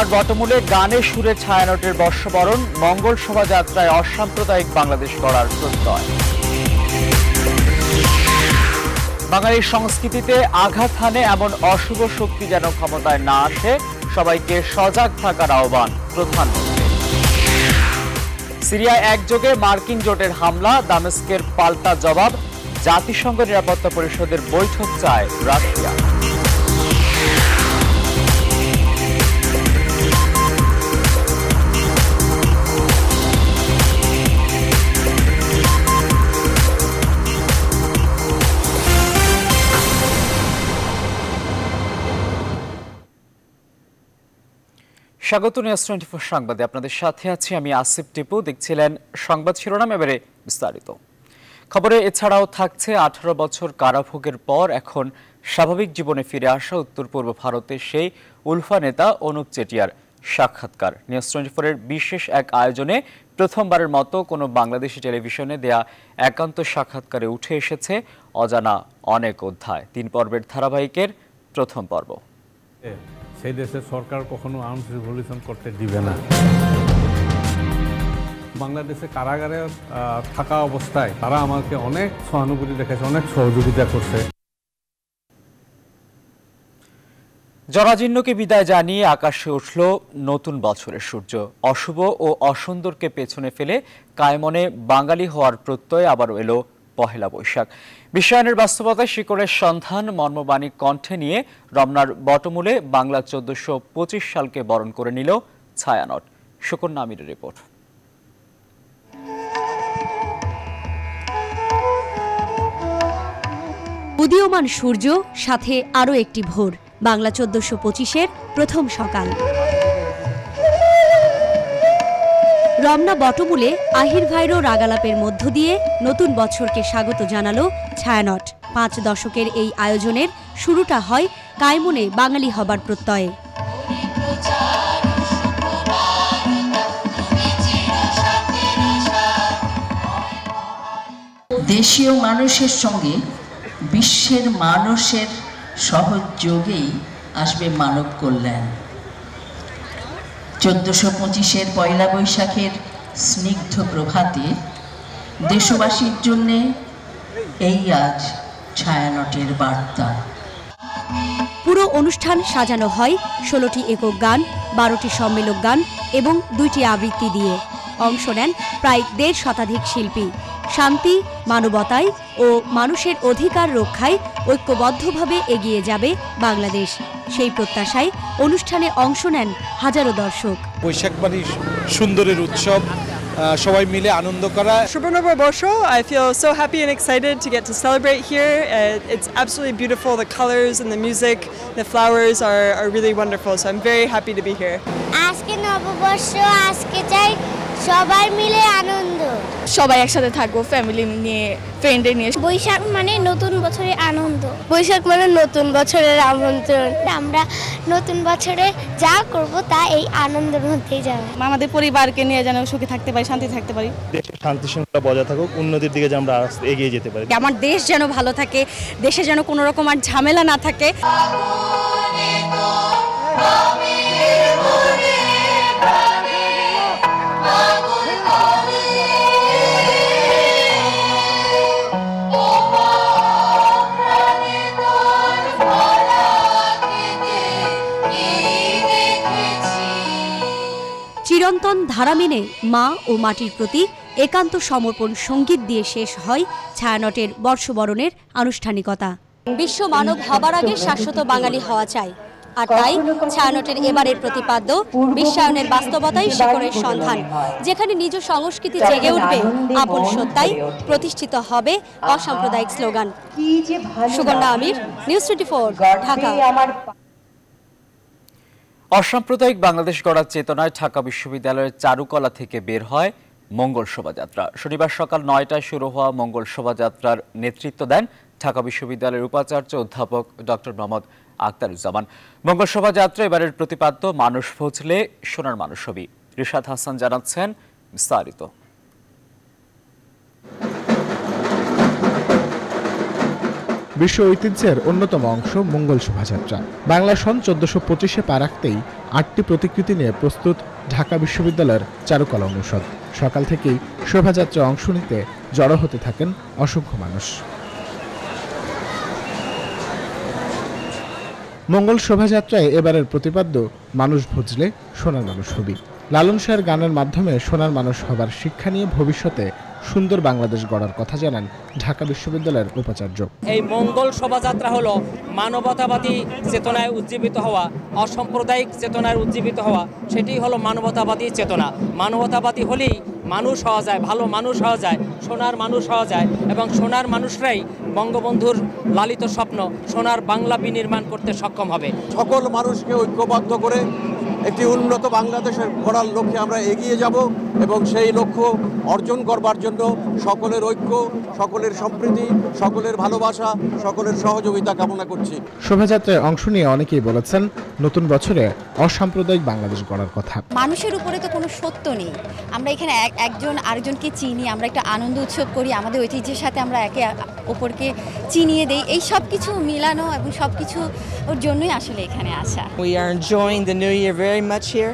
সোনার বটমূলে গানে সুরে ছায়ানটের বর্ষবরণ মঙ্গল শোভাযাত্রায় অসাম্প্রদায়িক বাংলাদেশ করার প্রত্যয় বাঙালির সংস্কৃতিতে আঘাত হানে এমন অশুভ শক্তি যেন ক্ষমতায় না আসে সবাইকে সজাগ থাকার আহ্বান প্রধানমন্ত্রী সিরিয়ায় একযোগে মার্কিন জোটের হামলা দামেস্কের পাল্টা জবাব জাতিসংঘ নিরাপত্তা পরিষদের বৈঠক চায় রাশিয়া স্বাগত নিউজ টোয়েন্টি ফোর সংবাদে আপনাদের সাথে আছি আমি আসিফ টিপু দেখছিলেন সংবাদ শিরোনাম এবারে বিস্তারিত খবরে এছাড়াও থাকছে আঠারো বছর কারাভোগের পর এখন স্বাভাবিক জীবনে ফিরে আসা উত্তর পূর্ব ভারতের সেই উলফা নেতা অনুপ চেটিয়ার সাক্ষাৎকার নিউজ টোয়েন্টি ফোরের বিশেষ এক আয়োজনে প্রথমবারের মতো কোনো বাংলাদেশি টেলিভিশনে দেয়া একান্ত সাক্ষাৎকারে উঠে এসেছে অজানা অনেক অধ্যায় তিন পর্বের ধারাবাহিকের প্রথম পর্ব সেই দেশের সরকার কখনো আর্মস রিভলিউশন করতে দিবে না বাংলাদেশে কারাগারে থাকা অবস্থায় তারা আমাকে অনেক সহানুভূতি দেখেছে অনেক সহযোগিতা করছে জরাজীর্ণকে বিদায় জানিয়ে আকাশে উঠল নতুন বছরের সূর্য অশুভ ও অসুন্দরকে পেছনে ফেলে কায়মনে বাঙালি হওয়ার প্রত্যয় আবারও এলো পহেলা বৈশাখ বিশ্বায়নের বাস্তবতায় শিকড়ের সন্ধান মর্মবাণী কণ্ঠে নিয়ে রমনার বটমূলে বাংলা চোদ্দশো সালকে বরণ করে নিল ছায়ানট সুকন্যা আমির রিপোর্ট উদীয়মান সূর্য সাথে আরও একটি ভোর বাংলা চোদ্দশো পঁচিশের প্রথম সকাল রমনা বটমূলে আহির ভাইর রাগালাপের মধ্য দিয়ে নতুন বছরকে স্বাগত জানালো ছায়ানট পাঁচ দশকের এই আয়োজনের শুরুটা হয় কায়মনে বাঙালি হবার প্রত্যয়ে দেশীয় মানুষের সঙ্গে বিশ্বের মানুষের সহযোগেই আসবে মানব কল্যাণ চোদ্দশো পঁচিশের পয়লা বৈশাখের স্নিগ্ধ প্রভাতে দেশবাসীর জন্যে এই আজ ছায়ানটের বার্তা পুরো অনুষ্ঠান সাজানো হয় ষোলোটি একক গান বারোটি সম্মেলক গান এবং দুইটি আবৃত্তি দিয়ে অংশ নেন প্রায় দেড় শতাধিক শিল্পী শান্তি মানবতায় ও মানুষের অধিকার রক্ষায় ঐক্যবদ্ধভাবে এগিয়ে যাবে বাংলাদেশ সেই প্রত্যাশায় অনুষ্ঠানে অংশ নেন হাজারো দর্শক বৈশাখবাড়ি সুন্দরের উৎসব সবাই মিলে আনন্দ করা বর্ষ I feel so happy and excited to get to celebrate here it's absolutely beautiful the colours and the music the flowers are are really wonderful so I am very happy to be here আজকে নববর্ষ আজকে চাই সবাই মিলে আনন্দ সবাই একসাথে থাকবো family নিয়ে ফ্রেন্ডে নিয়ে বৈশাখ মানে নতুন বছরের আনন্দ বৈশাখ মানে নতুন বছরের আমন্ত্রণ আমরা নতুন বছরে যা করব তা এই আনন্দের মধ্যেই যাবে আমাদের পরিবারকে নিয়ে যেন সুখে থাকতে পারি শান্তি থাকতে পারি দেশে শান্তি শৃঙ্খলা বজায় থাকুক উন্নতির দিকে যেন আমরা এগিয়ে যেতে পারি আমার দেশ যেন ভালো থাকে দেশে যেন কোনো রকম আর ঝামেলা না থাকে চিরন্তন ধারা মেনে মা ও মাটির প্রতি একান্ত সমর্পণ সঙ্গীত দিয়ে শেষ হয় ছায়ানটের বর্ষবরণের আনুষ্ঠানিকতা বিশ্ব মানব হবার আগে শাশ্বত বাঙালি হওয়া চাই আর তাই ছায়ানটের এবারের প্রতিপাদ্য বিশ্বায়নের বাস্তবতাই শিখরের সন্ধান যেখানে নিজ সংস্কৃতি জেগে উঠবে আপন সত্তাই প্রতিষ্ঠিত হবে অসাম্প্রদায়িক slogan Sugandha Amir news twenty four Dhaka অসাম্প্রদায়িক বাংলাদেশ গড়ার চেতনায় ঢাকা বিশ্ববিদ্যালয়ের চারুকলা থেকে বের হয় মঙ্গল শোভাযাত্রা শনিবার সকাল নয়টায় শুরু হওয়া মঙ্গল শোভাযাত্রার নেতৃত্ব দেন ঢাকা বিশ্ববিদ্যালয়ের উপাচার্য অধ্যাপক ডক্টর মোহাম্মদ আক্তারুজ্জামান মঙ্গল শোভাযাত্রা এবারের প্রতিপাদ্য মানুষ বুঝলে সোনার মানুষ হবি রিশাদ হাসান জানাচ্ছেন বিস্তারিত বিশ্ব ঐতিহ্যের অন্যতম অংশ মঙ্গল শোভাযাত্রা বাংলা সন চোদ্দশো পঁচিশে পা রাখতেই আটটি প্রতিকৃতি নিয়ে প্রস্তুত ঢাকা বিশ্ববিদ্যালয়ের চারুকলা অনুষদ সকাল থেকেই শোভাযাত্রা অংশ নিতে জড়ো হতে থাকেন অসংখ্য মানুষ মঙ্গল শোভাযাত্রায় এবারের প্রতিপাদ্য মানুষ ভোজলে সোনার মানুষ হবি লালন শাহের গানের মাধ্যমে সোনার মানুষ হবার শিক্ষা নিয়ে ভবিষ্যতে সুন্দর বাংলাদেশ গড়ার কথা জানান ঢাকা বিশ্ববিদ্যালয়ের উপাচার্য এই মঙ্গল শোভাযাত্রা হলো মানবতাবাদী চেতনায় উজ্জীবিত হওয়া অসাম্প্রদায়িক চেতনায় উজ্জীবিত হওয়া সেটি হলো মানবতাবাদী চেতনা মানবতাবাদী হলেই মানুষ হওয়া যায় ভালো মানুষ হওয়া যায় সোনার মানুষ হওয়া যায় এবং সোনার মানুষরাই বঙ্গবন্ধুর লালিত স্বপ্ন সোনার বাংলা বিনির্মাণ করতে সক্ষম হবে সকল মানুষকে ঐক্যবদ্ধ করে একটি উন্নত বাংলাদেশের গড়ার লক্ষ্যে আমরা এগিয়ে যাব এবং সেই লক্ষ্য অর্জন করবার জন্য জন্য সকলের ঐক্য সকলের সম্প্রীতি সকলের ভালোবাসা সকলের সহযোগিতা কামনা করছি শোভাযাত্রায় অংশ নিয়ে অনেকেই বলেছেন নতুন বছরে অসাম্প্রদায়িক বাংলাদেশ গড়ার কথা মানুষের উপরে তো কোনো সত্য নেই আমরা এখানে একজন আরেকজনকে চিনি আমরা একটা আনন্দ উৎসব করি আমাদের ঐতিহ্যের সাথে আমরা একে অপরকে চিনিয়ে দেই এই সব কিছু মিলানো এবং সব কিছু ওর জন্যই আসলে এখানে আসা we are enjoying the new year very much here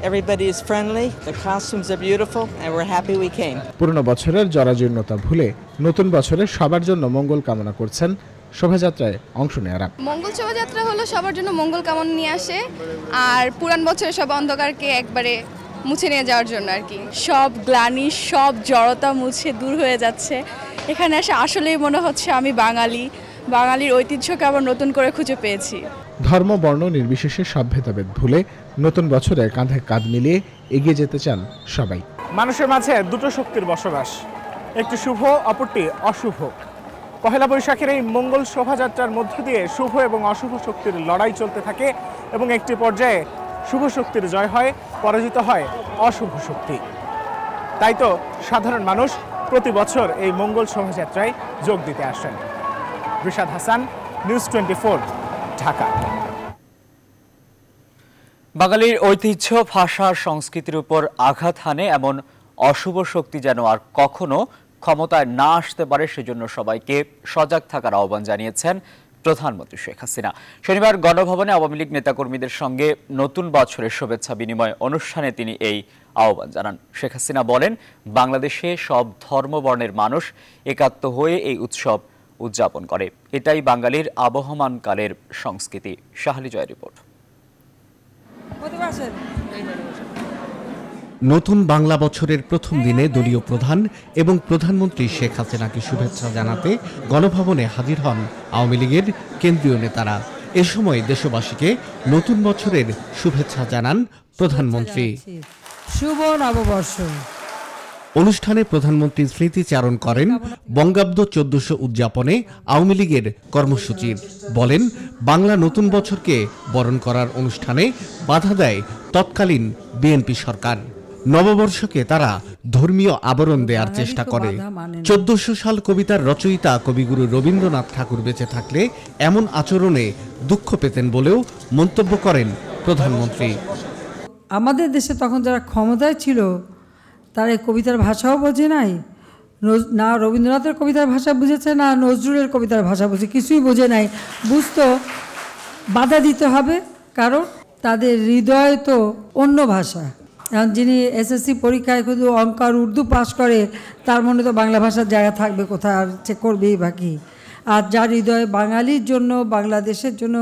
Everybody's friendly, the costumes are beautiful, and we're happy we came. পুরনো বছরের জরাজীর্ণতা ভুলে নতুন বছরের সবার জন্য মঙ্গল কামনা করছেন শোভাযাত্রায় অংশ নেয়ারা মঙ্গল শোভাযাত্রা হলো সবার জন্য মঙ্গল কামনা নিয়ে আসে আর পুরান বছরের সব অন্ধকারকে একবারে মুছে নিয়ে যাওয়ার জন্য আর কি সব গ্লানি সব জড়তা মুছে দূর হয়ে যাচ্ছে এখানে এসে আসলেই মনে হচ্ছে আমি বাঙালি বাঙালির ঐতিহ্যকে আবার নতুন করে খুঁজে পেয়েছি ধর্ম বর্ণ নির্বিশেষে সব ভেদাভেদ ভুলে নতুন বছরে কাঁধে কাঁধ মিলিয়ে এগিয়ে যেতে চান সবাই মানুষের মাঝে দুটো শক্তির বসবাস একটি শুভ অপরটি অশুভ পহেলা বৈশাখের এই মঙ্গল শোভাযাত্রার মধ্য দিয়ে শুভ এবং অশুভ শক্তির লড়াই চলতে থাকে এবং একটি পর্যায়ে শুভ শক্তির জয় হয় পরাজিত হয় অশুভ শক্তি তাই তো সাধারণ মানুষ প্রতি বছর এই মঙ্গল শোভাযাত্রায় যোগ দিতে আসেন রিশাদ হাসান নিউজ টোয়েন্টি ঢাকা বাঙালির ঐতিহ্য ভাষা সংস্কৃতির উপর আঘাত হানে এমন অশুভ শক্তি যেন আর কখনো ক্ষমতায় না আসতে পারে সেজন্য সবাইকে সজাগ থাকার আহ্বান জানিয়েছেন প্রধানমন্ত্রী শেখ হাসিনা শনিবার গণভবনে আওয়ামী লীগ নেতাকর্মীদের সঙ্গে নতুন বছরের শুভেচ্ছা বিনিময় অনুষ্ঠানে তিনি এই আহ্বান জানান শেখ হাসিনা বলেন বাংলাদেশে সব ধর্মবর্ণের মানুষ একাত্ম হয়ে এই উৎসব উদযাপন করে এটাই বাঙালির আবহমানকালের সংস্কৃতি শাহলি জয় রিপোর্ট নতুন বাংলা বছরের প্রথম দিনে দলীয় প্রধান এবং প্রধানমন্ত্রী শেখ হাসিনাকে শুভেচ্ছা জানাতে গণভবনে হাজির হন আওয়ামী লীগের কেন্দ্রীয় নেতারা এ সময় দেশবাসীকে নতুন বছরের শুভেচ্ছা জানান প্রধানমন্ত্রী শুভ নববর্ষ অনুষ্ঠানে প্রধানমন্ত্রী স্মৃতিচারণ করেন বঙ্গাব্দ চোদ্দশো উদযাপনে আওয়ামী লীগের কর্মসূচির বলেন বাংলা নতুন বছরকে বরণ করার অনুষ্ঠানে বাধা দেয় তৎকালীন বিএনপি সরকার নববর্ষকে তারা ধর্মীয় আবরণ দেওয়ার চেষ্টা করে চোদ্দশো সাল কবিতার রচয়িতা কবিগুরু রবীন্দ্রনাথ ঠাকুর বেঁচে থাকলে এমন আচরণে দুঃখ পেতেন বলেও মন্তব্য করেন প্রধানমন্ত্রী আমাদের দেশে তখন যারা ক্ষমতায় ছিল তার এই কবিতার ভাষাও বোঝে নাই না রবীন্দ্রনাথের কবিতার ভাষা বুঝেছে না নজরুলের কবিতার ভাষা বুঝে কিছুই বোঝে নাই বুঝতো বাধা দিতে হবে কারণ তাদের হৃদয় তো অন্য ভাষা এখন যিনি এসএসসি পরীক্ষায় শুধু অঙ্ক আর উর্দু পাশ করে তার মনে তো বাংলা ভাষার জায়গা থাকবে কোথায় আর সে করবেই বাকি আর যার হৃদয় বাঙালির জন্য বাংলাদেশের জন্য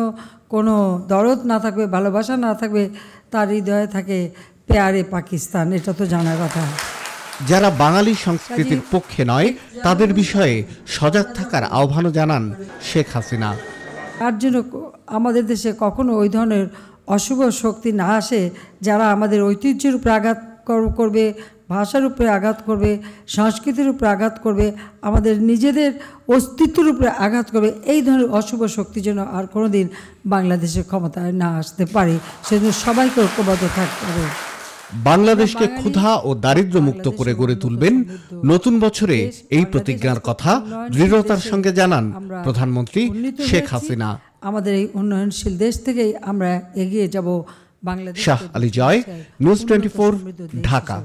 কোনো দরদ না থাকবে ভালোবাসা না থাকবে তার হৃদয়ে থাকে প্যারে পাকিস্তান এটা তো জানা কথা যারা বাঙালি সংস্কৃতির পক্ষে নয় তাদের বিষয়ে সজাগ থাকার আহ্বানও জানান শেখ হাসিনা তার জন্য আমাদের দেশে কখনো ওই ধরনের অশুভ শক্তি না আসে যারা আমাদের ঐতিহ্যের উপরে আঘাত করবে ভাষার উপরে আঘাত করবে সংস্কৃতির উপরে আঘাত করবে আমাদের নিজেদের অস্তিত্বের উপরে আঘাত করবে এই ধরনের অশুভ শক্তি যেন আর কোনো দিন বাংলাদেশের ক্ষমতায় না আসতে পারে সেজন্য সবাইকে ঐক্যবদ্ধ থাকতে হবে বাংলাদেশকে ক্ষুধা ও দারিদ্র মুক্ত করে গড়ে তুলবেন নতুন বছরে এই প্রতিজ্ঞার কথা দৃঢ়তার সঙ্গে জানান প্রধানমন্ত্রী শেখ হাসিনা আমাদের এই উন্নয়নশীল দেশ থেকে আমরা এগিয়ে যাব বাংলাদেশ শাহ আলী জয় নিউজ টোয়েন্টি ঢাকা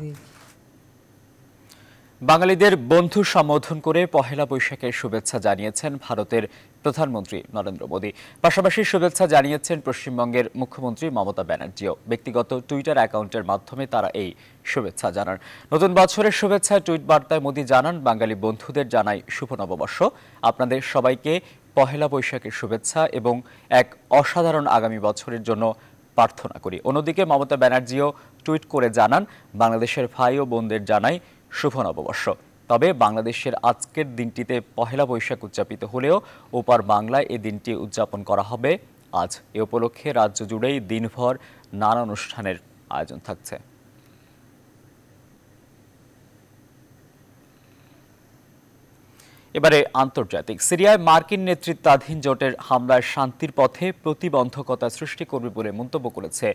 বাঙালিদের বন্ধু সম্বোধন করে পহেলা বৈশাখের শুভেচ্ছা জানিয়েছেন ভারতের প্রধানমন্ত্রী নরেন্দ্র মোদী পাশাপাশি শুভেচ্ছা জানিয়েছেন পশ্চিমবঙ্গের মুখ্যমন্ত্রী মমতা ব্যানার্জিও ব্যক্তিগত টুইটার অ্যাকাউন্টের মাধ্যমে তারা এই শুভেচ্ছা জানান নতুন বছরের শুভেচ্ছা টুইট বার্তায় মোদী জানান বাঙালি বন্ধুদের জানাই শুভ নববর্ষ আপনাদের সবাইকে পহেলা বৈশাখের শুভেচ্ছা এবং এক অসাধারণ আগামী বছরের জন্য প্রার্থনা করি অন্যদিকে মমতা ব্যানার্জিও টুইট করে জানান বাংলাদেশের ভাই ও বোনদের জানায় শুভ নববর্ষ তবে বাংলাদেশের আজকের দিনটিতে পহেলা বৈশাখ উদযাপিত হলেও ওপার বাংলায় এ দিনটি উদযাপন করা হবে আজ এ উপলক্ষে রাজ্য জুড়েই দিনভর নানা অনুষ্ঠানের আয়োজন থাকছে এবারে আন্তর্জাতিক সিরিয়ায় মার্কিন নেতৃত্বাধীন জোটের হামলায় শান্তির পথে প্রতিবন্ধকতা সৃষ্টি করবে বলে মন্তব্য করেছে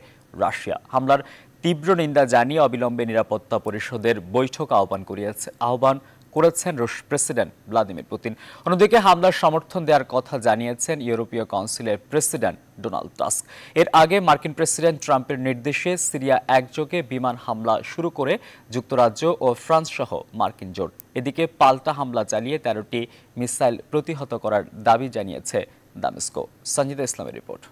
রাশিয়া হামলার তীব্র নিন্দা জানিয়ে অবিলম্বে নিরাপত্তা পরিষদের বৈঠক আহ্বান করিয়াছে আহ্বান করেছেন রুশ প্রেসিডেন্ট ভ্লাদিমির পুতিন অন্যদিকে হামলার সমর্থন দেওয়ার কথা জানিয়েছেন ইউরোপীয় কাউন্সিলের প্রেসিডেন্ট ডোনাল্ড টাস্ক এর আগে মার্কিন প্রেসিডেন্ট ট্রাম্পের নির্দেশে সিরিয়া একযোগে বিমান হামলা শুরু করে যুক্তরাজ্য ও ফ্রান্স সহ মার্কিন জোট এদিকে পাল্টা হামলা চালিয়ে তেরোটি মিসাইল প্রতিহত করার দাবি জানিয়েছে দামেস্কো সঞ্জিতা ইসলামের রিপোর্ট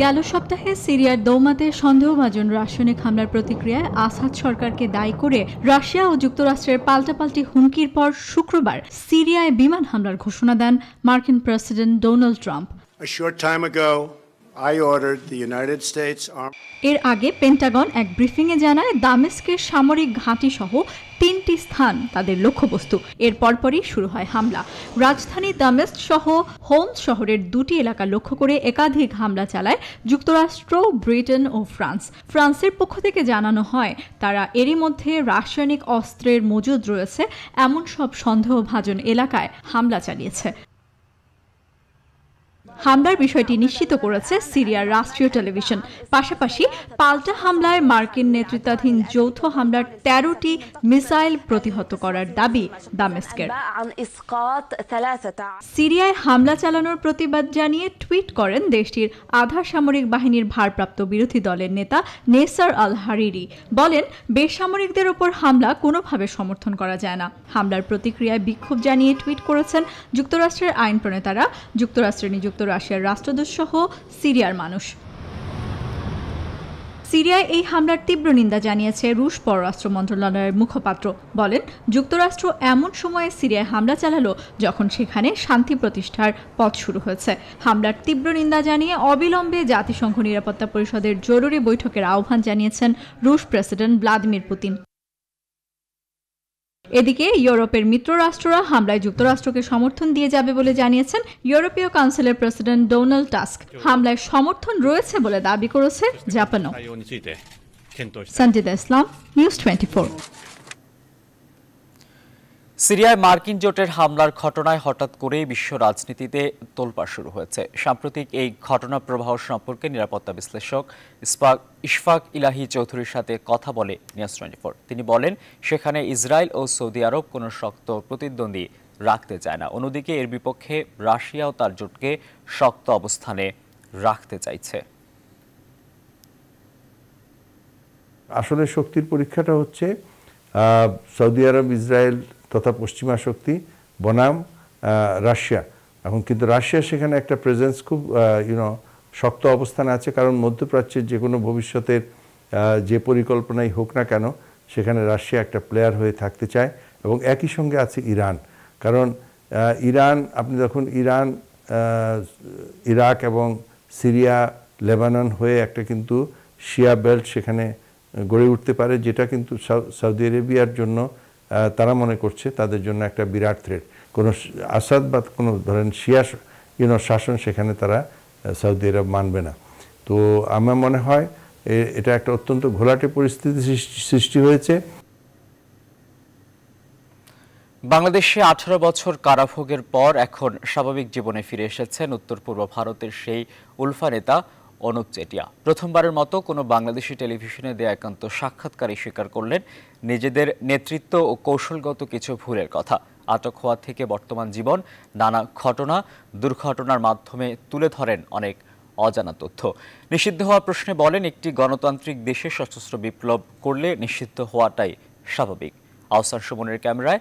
গেল সপ্তাহে সিরিয়ার দৌমাতে সন্দেহভাজন রাসায়নিক হামলার প্রতিক্রিয়ায় আসাদ সরকারকে দায়ী করে রাশিয়া ও যুক্তরাষ্ট্রের পাল্টাপাল্টি হুমকির পর শুক্রবার সিরিয়ায় বিমান হামলার ঘোষণা দেন মার্কিন প্রেসিডেন্ট ডোনাল্ড ট্রাম্প এর আগে পেন্টাগন এক ব্রিফিংয়ে জানায় দামেস্কের সামরিক ঘাঁটি সহ তিনটি স্থান তাদের লক্ষ্যবস্তু এর পরপরই শুরু হয় হামলা রাজধানী দামেস্ট সহ হোম শহরের দুটি এলাকা লক্ষ্য করে একাধিক হামলা চালায় যুক্তরাষ্ট্র ব্রিটেন ও ফ্রান্স ফ্রান্সের পক্ষ থেকে জানানো হয় তারা এরই মধ্যে রাসায়নিক অস্ত্রের মজুদ রয়েছে এমন সব সন্দেহভাজন এলাকায় হামলা চালিয়েছে হামলার বিষয়টি নিশ্চিত করেছে সিরিয়ার রাষ্ট্রীয় টেলিভিশন পাশাপাশি পাল্টা হামলায় মার্কিন নেতৃত্বাধীন যৌথ হামলার তেরোটি মিসাইল প্রতিহত করার দাবি দামেস্কের সিরিয়ায় হামলা চালানোর প্রতিবাদ জানিয়ে টুইট করেন দেশটির আধা সামরিক বাহিনীর ভারপ্রাপ্ত বিরোধী দলের নেতা নেসার আল হারিরি বলেন বেসামরিকদের ওপর হামলা কোনোভাবে সমর্থন করা যায় না হামলার প্রতিক্রিয়ায় বিক্ষোভ জানিয়ে টুইট করেছেন যুক্তরাষ্ট্রের আইন প্রণেতারা যুক্তরাষ্ট্রের নিযুক্ত রাশিয়ার রাষ্ট্রদূত সহ সিরিয়ার মানুষ সিরিয়ায় এই হামলার তীব্র নিন্দা জানিয়েছে রুশ পররাষ্ট্র মন্ত্রণালয়ের মুখপাত্র বলেন যুক্তরাষ্ট্র এমন সময়ে সিরিয়ায় হামলা চালালো যখন সেখানে শান্তি প্রতিষ্ঠার পথ শুরু হয়েছে হামলার তীব্র নিন্দা জানিয়ে অবিলম্বে জাতিসংঘ নিরাপত্তা পরিষদের জরুরি বৈঠকের আহ্বান জানিয়েছেন রুশ প্রেসিডেন্ট ভ্লাদিমির পুতিন এদিকে ইউরোপের মিত্ররাষ্ট্ররা হামলায় যুক্তরাষ্ট্রকে সমর্থন দিয়ে যাবে বলে জানিয়েছেন ইউরোপীয় কাউন্সিলের প্রেসিডেন্ট ডোনাল্ড টাস্ক হামলায় সমর্থন রয়েছে বলে দাবি করেছে জাপানও সঞ্জিদা ইসলাম নিউজ টোয়েন্টি সিরিয়ায় মার্কিন জোটের হামলার ঘটনায় হঠাৎ করে বিশ্ব রাজনীতিতে তোলপাড় শুরু হয়েছে সাম্প্রতিক এই ঘটনা প্রবাহ সম্পর্কে নিরাপত্তা বিশ্লেষক ইসফাক ইশফাক ইলাহি চৌধুরীর সাথে কথা বলে নিউজ ফোর তিনি বলেন সেখানে ইসরায়েল ও সৌদি আরব কোনো শক্ত প্রতিদ্বন্দ্বী রাখতে চায় না অন্যদিকে এর বিপক্ষে রাশিয়াও তার জোটকে শক্ত অবস্থানে রাখতে চাইছে আসলে শক্তির পরীক্ষাটা হচ্ছে সৌদি আরব ইসরায়েল তথা পশ্চিমা শক্তি বনাম রাশিয়া এখন কিন্তু রাশিয়া সেখানে একটা প্রেজেন্স খুব ইউনো শক্ত অবস্থানে আছে কারণ মধ্যপ্রাচ্যের যে কোনো ভবিষ্যতের যে পরিকল্পনাই হোক না কেন সেখানে রাশিয়া একটা প্লেয়ার হয়ে থাকতে চায় এবং একই সঙ্গে আছে ইরান কারণ ইরান আপনি দেখুন ইরান ইরাক এবং সিরিয়া লেবানন হয়ে একটা কিন্তু শিয়া বেল্ট সেখানে গড়ে উঠতে পারে যেটা কিন্তু সৌদি আরেবিয়ার জন্য তারা মনে করছে তাদের জন্য একটা বিরাট থ্রেট কোনো আসাদ বা কোনো ধরেন শিয়া ইউনো শাসন সেখানে তারা সৌদি আরব মানবে না তো আমার মনে হয় এটা একটা অত্যন্ত ঘোলাটে পরিস্থিতি সৃষ্টি হয়েছে বাংলাদেশে আঠারো বছর কারাভোগের পর এখন স্বাভাবিক জীবনে ফিরে এসেছেন উত্তর পূর্ব ভারতের সেই উলফা নেতা অনুপ চেটিয়া প্রথমবারের মতো কোনো বাংলাদেশি টেলিভিশনে দেয়া একান্ত সাক্ষাৎকারে স্বীকার করলেন নিজেদের নেতৃত্ব ও কৌশলগত কিছু ভুলের কথা আটক হওয়া থেকে বর্তমান জীবন নানা ঘটনা দুর্ঘটনার মাধ্যমে তুলে ধরেন অনেক অজানা তথ্য নিষিদ্ধ হওয়ার প্রশ্নে বলেন একটি গণতান্ত্রিক দেশে সশস্ত্র বিপ্লব করলে নিষিদ্ধ হওয়াটাই স্বাভাবিক আওসার সুমনের ক্যামেরায়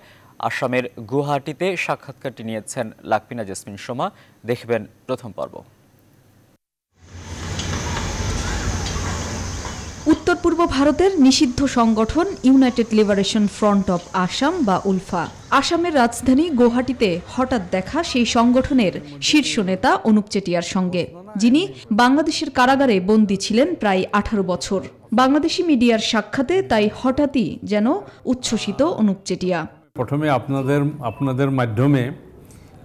আসামের গুয়াহাটিতে সাক্ষাৎকারটি নিয়েছেন লাকপিনা জেসমিন সোমা দেখবেন প্রথম পর্ব পূর্ব ভারতের নিষিদ্ধ সংগঠন United Liberation Front of Assam বা উলফা আসামের রাজধানী গৌহাটিতে হঠাৎ দেখা সেই সংগঠনের শীর্ষ নেতা অনুপ চেটিয়ার সঙ্গে যিনি বাংলাদেশের কারাগারে বন্দী ছিলেন প্রায় আঠারো বছর বাংলাদেশি মিডিয়ার সাক্ষাতে তাই হঠাৎই যেন উচ্ছ্বসিত অনুপ চেটিয়া প্রথমে আপনাদের আপনাদের মাধ্যমে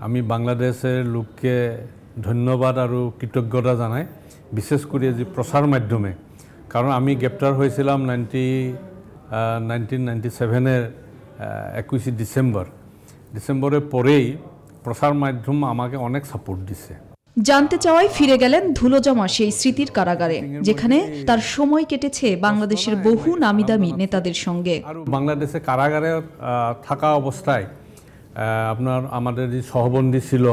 আমি বাংলাদেশের লোককে ধন্যবাদ আর কৃতজ্ঞতা জানাই বিশেষ করে যে প্রচার মাধ্যমে কারণ আমি গ্রেপ্তার হয়েছিলাম নাইনটি নাইনটিন নাইনটি সেভেনের একুশে ডিসেম্বর ডিসেম্বরের পরেই প্রসার মাধ্যম আমাকে অনেক সাপোর্ট দিছে জানতে চাওয়ায় ফিরে গেলেন ধুলো জমা সেই স্মৃতির কারাগারে যেখানে তার সময় কেটেছে বাংলাদেশের বহু নামিদামি নেতাদের সঙ্গে বাংলাদেশে কারাগারে থাকা অবস্থায় আপনার আমাদের যে সহবন্দী ছিল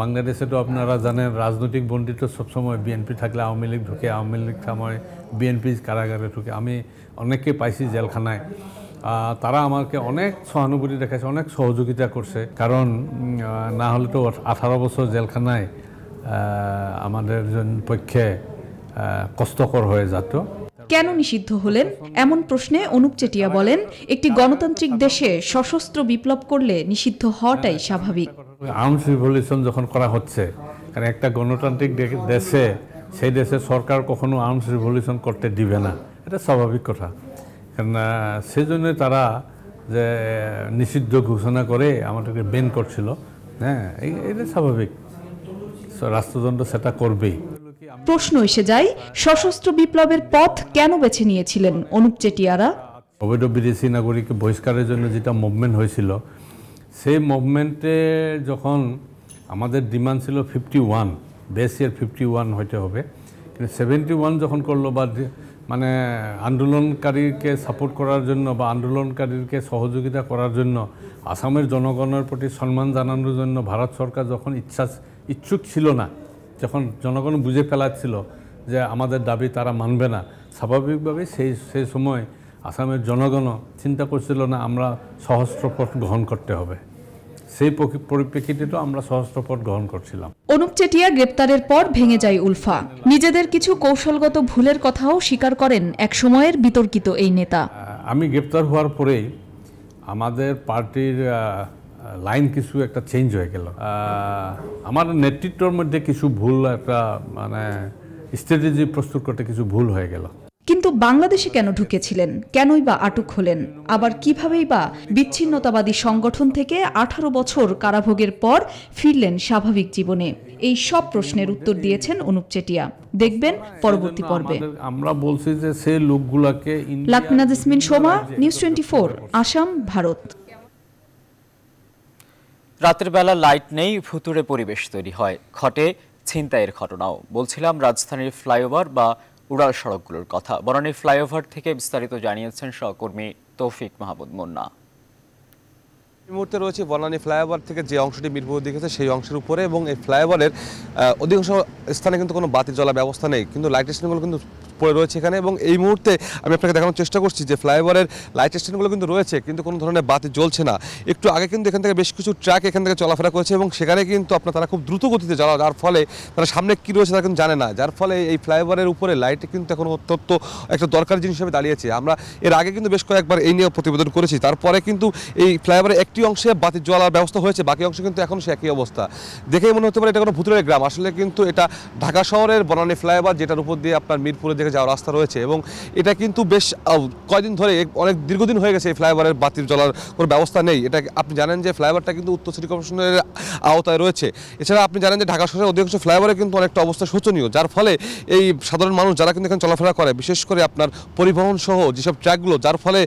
বাংলাদেশে তো আপনারা জানেন রাজনৈতিক বন্দিত সবসময় বিএনপি থাকলে আওয়ামী লীগ ঢুকে আওয়ামী লীগ সময় বিএনপি কারাগারে ঢুকে আমি অনেককে পাইছি জেলখানায় তারা আমাকে অনেক সহানুভূতি দেখাচ্ছে অনেক সহযোগিতা করছে কারণ না হলে তো আঠারো বছর জেলখানায় আমাদের পক্ষে কষ্টকর হয়ে যাতো কেন নিষিদ্ধ হলেন এমন প্রশ্নে অনুপ চেটিয়া বলেন একটি গণতান্ত্রিক দেশে সশস্ত্র বিপ্লব করলে নিষিদ্ধ হওয়াটাই স্বাভাবিক আর্মস রিভলিউশন যখন করা হচ্ছে কারণ একটা গণতান্ত্রিক দেশে সেই দেশে সরকার কখনো আর্মস রিভলিউশন করতে দিবে না এটা স্বাভাবিক কথা কারণ সেজন্য তারা যে নিষিদ্ধ ঘোষণা করে আমাদেরকে বেন করছিল হ্যাঁ এটা স্বাভাবিক রাষ্ট্রদণ্ড সেটা করবেই প্রশ্ন এসে যায় সশস্ত্র বিপ্লবের পথ কেন বেছে নিয়েছিলেন অনুপ চেটিয়ারা অবৈধ বিদেশি নাগরিক বহিষ্কারের জন্য যেটা মুভমেন্ট হয়েছিল সেই মুভমেন্টে যখন আমাদের ডিমান্ড ছিল fifty one base year fifty one হইতে হবে কিন্তু সেভেন্টি ওয়ান যখন করলো বা মানে আন্দোলনকারীকে সাপোর্ট করার জন্য বা আন্দোলনকারীকে সহযোগিতা করার জন্য আসামের জনগণের প্রতি সম্মান জানানোর জন্য ভারত সরকার যখন ইচ্ছা ইচ্ছুক ছিল না যখন জনগণ বুঝে ফেলাচ্ছিল যে আমাদের দাবি তারা মানবে না স্বাভাবিকভাবে সেই সেই সময় আসামের জনগণও চিন্তা করছিল না আমরা সহস্র পথ গ্রহণ করতে হবে সেই পরিপ্রেক্ষিতে আমরা পথ গ্রহণ করছিলাম অনুপ চেটিয়া গ্রেপ্তারের পর ভেঙে যায় উলফা নিজেদের কিছু কৌশলগত ভুলের কথাও স্বীকার করেন এক সময়ের বিতর্কিত এই নেতা আমি গ্রেপ্তার হওয়ার পরেই আমাদের পার্টির লাইন কিছু একটা চেঞ্জ হয়ে গেল আমার নেতৃত্বর মধ্যে কিছু ভুল একটা মানে স্ট্র্যাটেজি প্রস্তুত করতে কিছু ভুল হয়ে গেল কিন্তু বাংলাদেশে কেন ঢুকেছিলেন কেনই বা আটক হলেন আবার কিভাবেই বা বিচ্ছিন্নতাবাদী সংগঠন থেকে আঠারো বছর কারাভোগের পর ফিরলেন স্বাভাবিক জীবনে এই সব প্রশ্নের উত্তর দিয়েছেন অনুপ চেটিয়া দেখবেন পরবর্তী পর্বে আমরা বলছি যে সেই লোকগুলাকে লাকমিনা জিসমিন সোমা নিউজ টোয়েন্টি আসাম ভারত রাতের বেলা লাইট নেই ভুতুড়ে পরিবেশ তৈরি হয় ঘটে ছিনতাইয়ের ঘটনাও বলছিলাম রাজধানীর ফ্লাইওভার বা উড়াল সড়কগুলোর কথা বরণী ফ্লাইওভার থেকে বিস্তারিত জানিয়েছেন সহকর্মী তৌফিক মাহবুদ মুন্না এই মুহূর্তে রয়েছে বনানী ফ্লাইওভার থেকে যে অংশটি মিরপুর দেখেছে সেই অংশের উপরে এবং এই ফ্লাইওভারের অধিকাংশ স্থানে কিন্তু কোনো বাতি জ্বলার ব্যবস্থা নেই কিন্তু লাইট স্টেশনগুলো কিন্তু পড়ে রয়েছে এখানে এবং এই মুহূর্তে আমি আপনাকে দেখানোর চেষ্টা করছি যে ফ্লাইওভারের লাইট স্টেশনগুলো কিন্তু রয়েছে কিন্তু কোনো ধরনের বাতি জ্বলছে না একটু আগে কিন্তু এখান থেকে বেশ কিছু ট্রাক এখান থেকে চলাফেরা করেছে এবং সেখানে কিন্তু আপনার তারা খুব দ্রুত গতিতে যাওয়া যার ফলে তারা সামনে কী রয়েছে তারা কিন্তু জানে না যার ফলে এই ফ্লাইওভারের উপরে লাইট কিন্তু এখন অত্যন্ত একটা দরকারি জিনিস হিসেবে দাঁড়িয়েছে আমরা এর আগে কিন্তু বেশ কয়েকবার এই নিয়ে প্রতিবেদন করেছি তারপরে কিন্তু এই ফ্লাইওভারের একটি একটি অংশে বাতি জ্বালার ব্যবস্থা হয়েছে বাকি অংশে কিন্তু এখন সে একই অবস্থা দেখেই মনে হতে পারে এটা কোনো ভুতুরের গ্রাম আসলে কিন্তু এটা ঢাকা শহরের বনানী ফ্লাইওভার যেটার উপর দিয়ে আপনার মিরপুরের দিকে যাওয়ার রাস্তা রয়েছে এবং এটা কিন্তু বেশ কয়দিন ধরে অনেক দীর্ঘদিন হয়ে গেছে এই ফ্লাইওভারের বাতির জ্বলার কোনো ব্যবস্থা নেই এটা আপনি জানেন যে ফ্লাইওভারটা কিন্তু উত্তর সিটি কর্পোরেশনের আওতায় রয়েছে এছাড়া আপনি জানেন যে ঢাকা শহরের অধিকাংশ ফ্লাইওভারে কিন্তু অনেকটা অবস্থা শোচনীয় যার ফলে এই সাধারণ মানুষ যারা কিন্তু এখানে চলাফেরা করে বিশেষ করে আপনার পরিবহন সহ যেসব ট্র্যাকগুলো যার ফলে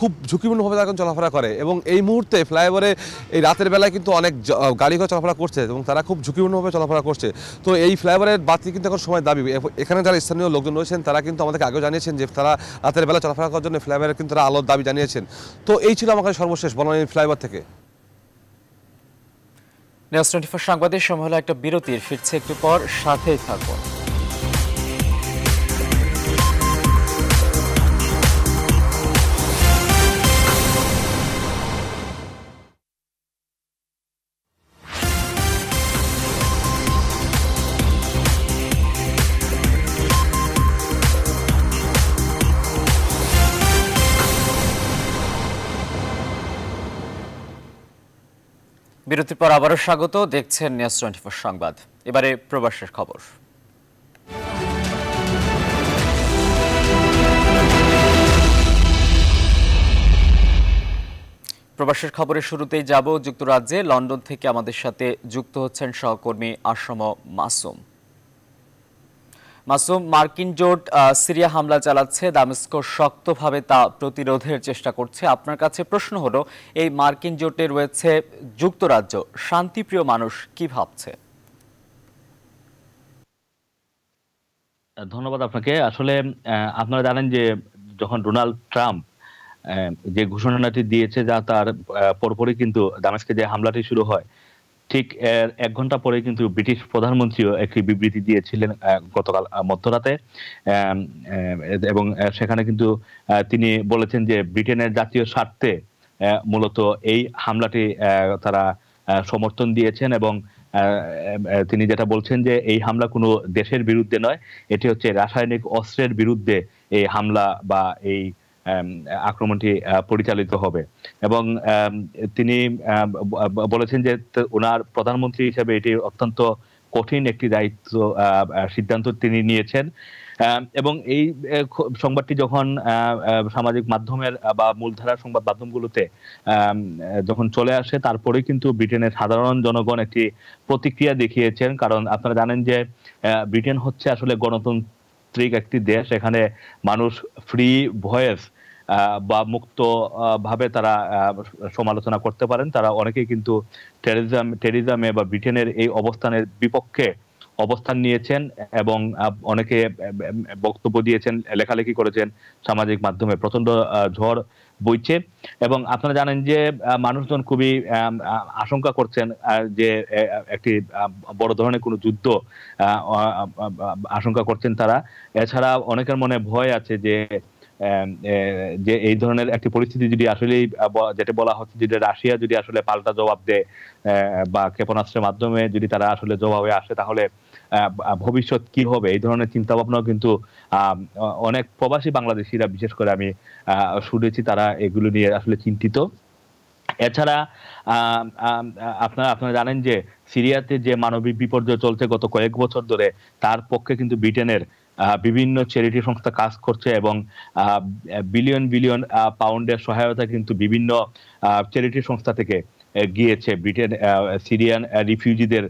খুব ঝুঁকিপূর্ণভাবে তারা এখন চলাফেরা করে এবং এই মুহূর্তে এই ফ্লাইওভারে এই রাতের বেলায় কিন্তু অনেক গাড়িঘর চলাফেরা করছে এবং তারা খুব ঝুঁকিপূর্ণভাবে চলাফেরা করছে তো এই ফ্লাইওভারের বাতি কিন্তু এখন সময় দাবি এখানে যারা স্থানীয় লোকজন রয়েছেন তারা কিন্তু আমাদেরকে আগেও জানিয়েছেন যে তারা রাতের বেলা চলাফেরা করার জন্য ফ্লাইওভারের কিন্তু তারা আলোর দাবি জানিয়েছেন তো এই ছিল আমার কাছে সর্বশেষ এই ফ্লাইওভার থেকে নিউজ টোয়েন্টি ফোর সাংবাদিক সময় হলো একটা বিরতির ফিরছে একটু পর সাথেই থাকবো বিরতির পর আবারও স্বাগত দেখছেন নিউজ টোয়েন্টি সংবাদ এবারে প্রবাসের খবর প্রবাসের খবরের শুরুতেই যাব যুক্তরাজ্যে লন্ডন থেকে আমাদের সাথে যুক্ত হচ্ছেন সহকর্মী আশ্রম মাসুম মাসুম মার্কিন জোট সিরিয়া হামলা চালাচ্ছে দামেস্ক শক্তভাবে তা প্রতিরোধের চেষ্টা করছে আপনার কাছে প্রশ্ন হলো এই মার্কিন জোটে রয়েছে যুক্তরাজ্য শান্তিপ্রিয় মানুষ কি ভাবছে ধন্যবাদ আপনাকে আসলে আপনারা জানেন যে যখন ডোনাল্ড ট্রাম্প যে ঘোষণাটি দিয়েছে যা তার পরপরই কিন্তু দামেস্কে যে হামলাটি শুরু হয় ঠিক এক ঘন্টা পরে কিন্তু ব্রিটিশ প্রধানমন্ত্রীও একটি বিবৃতি দিয়েছিলেন গতকাল মধ্যরাতে এবং সেখানে কিন্তু তিনি বলেছেন যে ব্রিটেনের জাতীয় স্বার্থে মূলত এই হামলাটি তারা সমর্থন দিয়েছেন এবং তিনি যেটা বলছেন যে এই হামলা কোনো দেশের বিরুদ্ধে নয় এটি হচ্ছে রাসায়নিক অস্ত্রের বিরুদ্ধে এই হামলা বা এই আক্রমণটি পরিচালিত হবে এবং তিনি বলেছেন যে ওনার প্রধানমন্ত্রী হিসেবে এটি অত্যন্ত কঠিন একটি দায়িত্ব সিদ্ধান্ত তিনি নিয়েছেন এবং এই সংবাদটি যখন সামাজিক মাধ্যমের বা মূলধারা সংবাদ মাধ্যমগুলোতে যখন চলে আসে তারপরে কিন্তু ব্রিটেনের সাধারণ জনগণ একটি প্রতিক্রিয়া দেখিয়েছেন কারণ আপনারা জানেন যে ব্রিটেন হচ্ছে আসলে গণতন্ত্র গণতান্ত্রিক একটি দেশ এখানে মানুষ ফ্রি ভয়েস বা মুক্ত ভাবে তারা সমালোচনা করতে পারেন তারা অনেকেই কিন্তু টেরিজম টেরিজমে বা ব্রিটেনের এই অবস্থানের বিপক্ষে অবস্থান নিয়েছেন এবং অনেকে বক্তব্য দিয়েছেন লেখালেখি করেছেন সামাজিক মাধ্যমে প্রচন্ড ঝড় বইছে এবং আপনারা জানেন যে মানুষজন খুবই আশঙ্কা করছেন যে একটি বড় ধরনের কোনো যুদ্ধ আশঙ্কা করছেন তারা এছাড়া অনেকের মনে ভয় আছে যে যে এই ধরনের একটি পরিস্থিতি যদি আসলে যেটা বলা হচ্ছে যে রাশিয়া যদি আসলে পাল্টা জবাব দেয় বা ক্ষেপণাস্ত্রের মাধ্যমে যদি তারা আসলে জবাবে আসে তাহলে ভবিষ্যৎ কি হবে এই ধরনের চিন্তা ভাবনাও কিন্তু অনেক প্রবাসী বাংলাদেশিরা বিশেষ করে আমি শুনেছি তারা এগুলো নিয়ে আসলে চিন্তিত এছাড়া আপনারা আপনারা জানেন যে সিরিয়াতে যে মানবিক বিপর্যয় চলছে গত কয়েক বছর ধরে তার পক্ষে কিন্তু ব্রিটেনের বিভিন্ন চ্যারিটি সংস্থা কাজ করছে এবং বিলিয়ন বিলিয়ন পাউন্ডের সহায়তা কিন্তু বিভিন্ন চ্যারিটি সংস্থা থেকে গিয়েছে ব্রিটেন সিরিয়ান রিফিউজিদের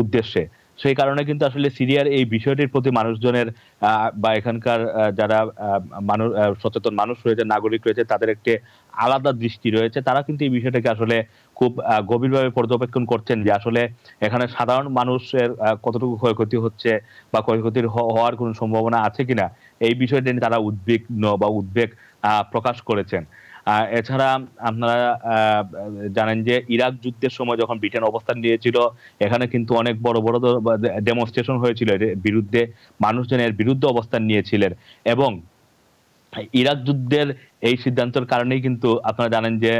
উদ্দেশ্যে সেই কারণে কিন্তু আসলে সিরিয়ার এই বিষয়টির প্রতি মানুষজনের বা এখানকার যারা মানুষ সচেতন মানুষ রয়েছে নাগরিক রয়েছে তাদের একটি আলাদা দৃষ্টি রয়েছে তারা কিন্তু এই বিষয়টাকে আসলে খুব গভীরভাবে পর্যবেক্ষণ করছেন যে আসলে এখানে সাধারণ মানুষের কতটুকু ক্ষয়ক্ষতি হচ্ছে বা ক্ষয়ক্ষতির হওয়ার কোনো সম্ভাবনা আছে কিনা এই বিষয়টি নিয়ে তারা উদ্বিগ্ন বা উদ্বেগ প্রকাশ করেছেন এছাড়া আপনারা জানেন যে ইরাক যুদ্ধের সময় যখন ব্রিটেন অবস্থান নিয়েছিল এখানে কিন্তু অনেক বড় বড় ডেমনস্ট্রেশন হয়েছিল এর বিরুদ্ধে মানুষজন এর বিরুদ্ধে অবস্থান নিয়েছিলেন এবং ইরাক যুদ্ধের এই সিদ্ধান্তের কারণেই কিন্তু আপনারা জানেন যে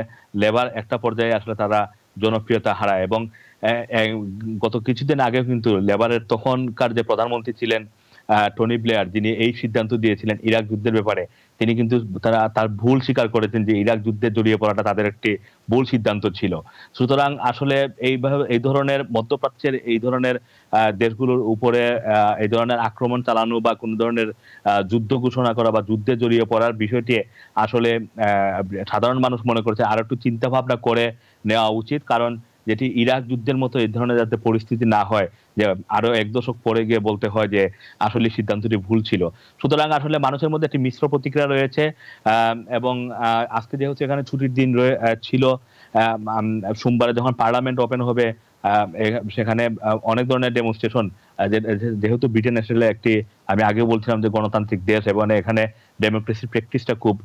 লেবার একটা পর্যায়ে আসলে তারা জনপ্রিয়তা হারায় এবং গত কিছুদিন আগে কিন্তু লেবারের তখনকার যে প্রধানমন্ত্রী ছিলেন টনি ব্লেয়ার যিনি এই সিদ্ধান্ত দিয়েছিলেন ইরাক যুদ্ধের ব্যাপারে তিনি কিন্তু তারা তার ভুল স্বীকার করেছেন যে ইরাক যুদ্ধে জড়িয়ে পড়াটা তাদের একটি ভুল সিদ্ধান্ত ছিল সুতরাং আসলে এইভাবে এই ধরনের মধ্যপ্রাচ্যের এই ধরনের দেশগুলোর উপরে এই ধরনের আক্রমণ চালানো বা কোনো ধরনের যুদ্ধ ঘোষণা করা বা যুদ্ধে জড়িয়ে পড়ার বিষয়টি আসলে সাধারণ মানুষ মনে করছে আর একটু চিন্তা ভাবনা করে নেওয়া উচিত কারণ যেটি ইরাক যুদ্ধের মতো এই ধরনের যাতে পরিস্থিতি না হয় যে আরো এক দশক পরে গিয়ে বলতে হয় যে আসলে সিদ্ধান্তটি ভুল ছিল সুতরাং আসলে মানুষের মধ্যে একটি মিশ্র প্রতিক্রিয়া রয়েছে এবং আজকে যেহেতু এখানে ছুটির দিন ছিল সোমবারে যখন পার্লামেন্ট ওপেন হবে সেখানে অনেক ধরনের ডেমনস্ট্রেশন যেহেতু ব্রিটেন আসলে একটি আমি আগে বলছিলাম যে গণতান্ত্রিক দেশ এবং এখানে ডেমোক্রেসির প্র্যাকটিসটা খুব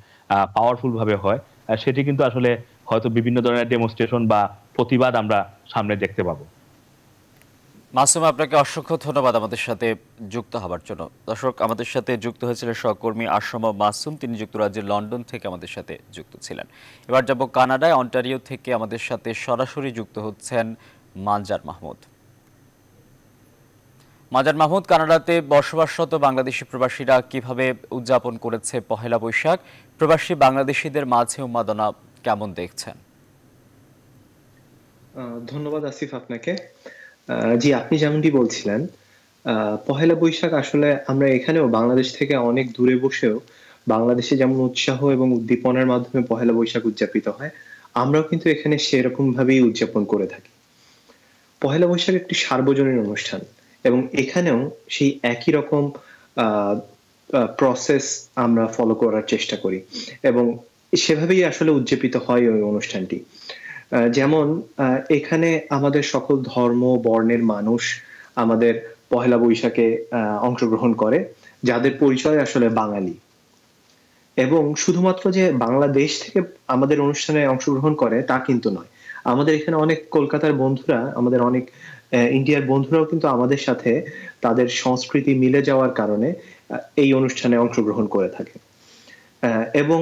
পাওয়ারফুল ভাবে হয় সেটি কিন্তু আসলে হয়তো বিভিন্ন ধরনের ডেমনস্ট্রেশন বা প্রতিবাদ আমরা সামনে দেখতে পাবো মাসুম আপনাকে অসংখ্য ধন্যবাদ আমাদের সাথে যুক্ত হবার জন্য দর্শক আমাদের সাথে যুক্ত হয়েছিলেন সহকর্মী আশ্রম মাসুম তিনি যুক্তরাজ্যের লন্ডন থেকে আমাদের সাথে যুক্ত ছিলেন এবার যাব কানাডায় অন্টারিও থেকে আমাদের সাথে সরাসরি যুক্ত হচ্ছেন মানজার মাহমুদ মাজার মাহমুদ কানাডাতে বসবাসরত বাংলাদেশি প্রবাসীরা কিভাবে উদযাপন করেছে পহেলা বৈশাখ প্রবাসী বাংলাদেশিদের মাঝে উন্মাদনা কেমন দেখছেন ধন্যবাদ আসিফ আপনাকে জি আপনি যেমনটি বলছিলেন পহেলা বৈশাখ আসলে আমরা এখানেও বাংলাদেশ থেকে অনেক দূরে বসেও বাংলাদেশে যেমন উৎসাহ এবং উদ্দীপনার মাধ্যমে পহেলা বৈশাখ উদযাপিত হয় আমরাও কিন্তু এখানে সেরকম ভাবেই উদযাপন করে থাকি পহেলা বৈশাখ একটি সার্বজনীন অনুষ্ঠান এবং এখানেও সেই একই রকম প্রসেস আমরা ফলো করার চেষ্টা করি এবং সেভাবেই আসলে উদযাপিত হয় ওই অনুষ্ঠানটি যেমন এখানে আমাদের সকল ধর্ম বর্ণের মানুষ আমাদের পহেলা বৈশাখে অংশগ্রহণ করে যাদের পরিচয় আসলে বাঙালি এবং শুধুমাত্র যে বাংলাদেশ থেকে আমাদের অনুষ্ঠানে অংশগ্রহণ করে তা কিন্তু নয় আমাদের এখানে অনেক কলকাতার বন্ধুরা আমাদের অনেক ইন্ডিয়ার বন্ধুরাও কিন্তু আমাদের সাথে তাদের সংস্কৃতি মিলে যাওয়ার কারণে এই অনুষ্ঠানে অংশগ্রহণ করে থাকে এবং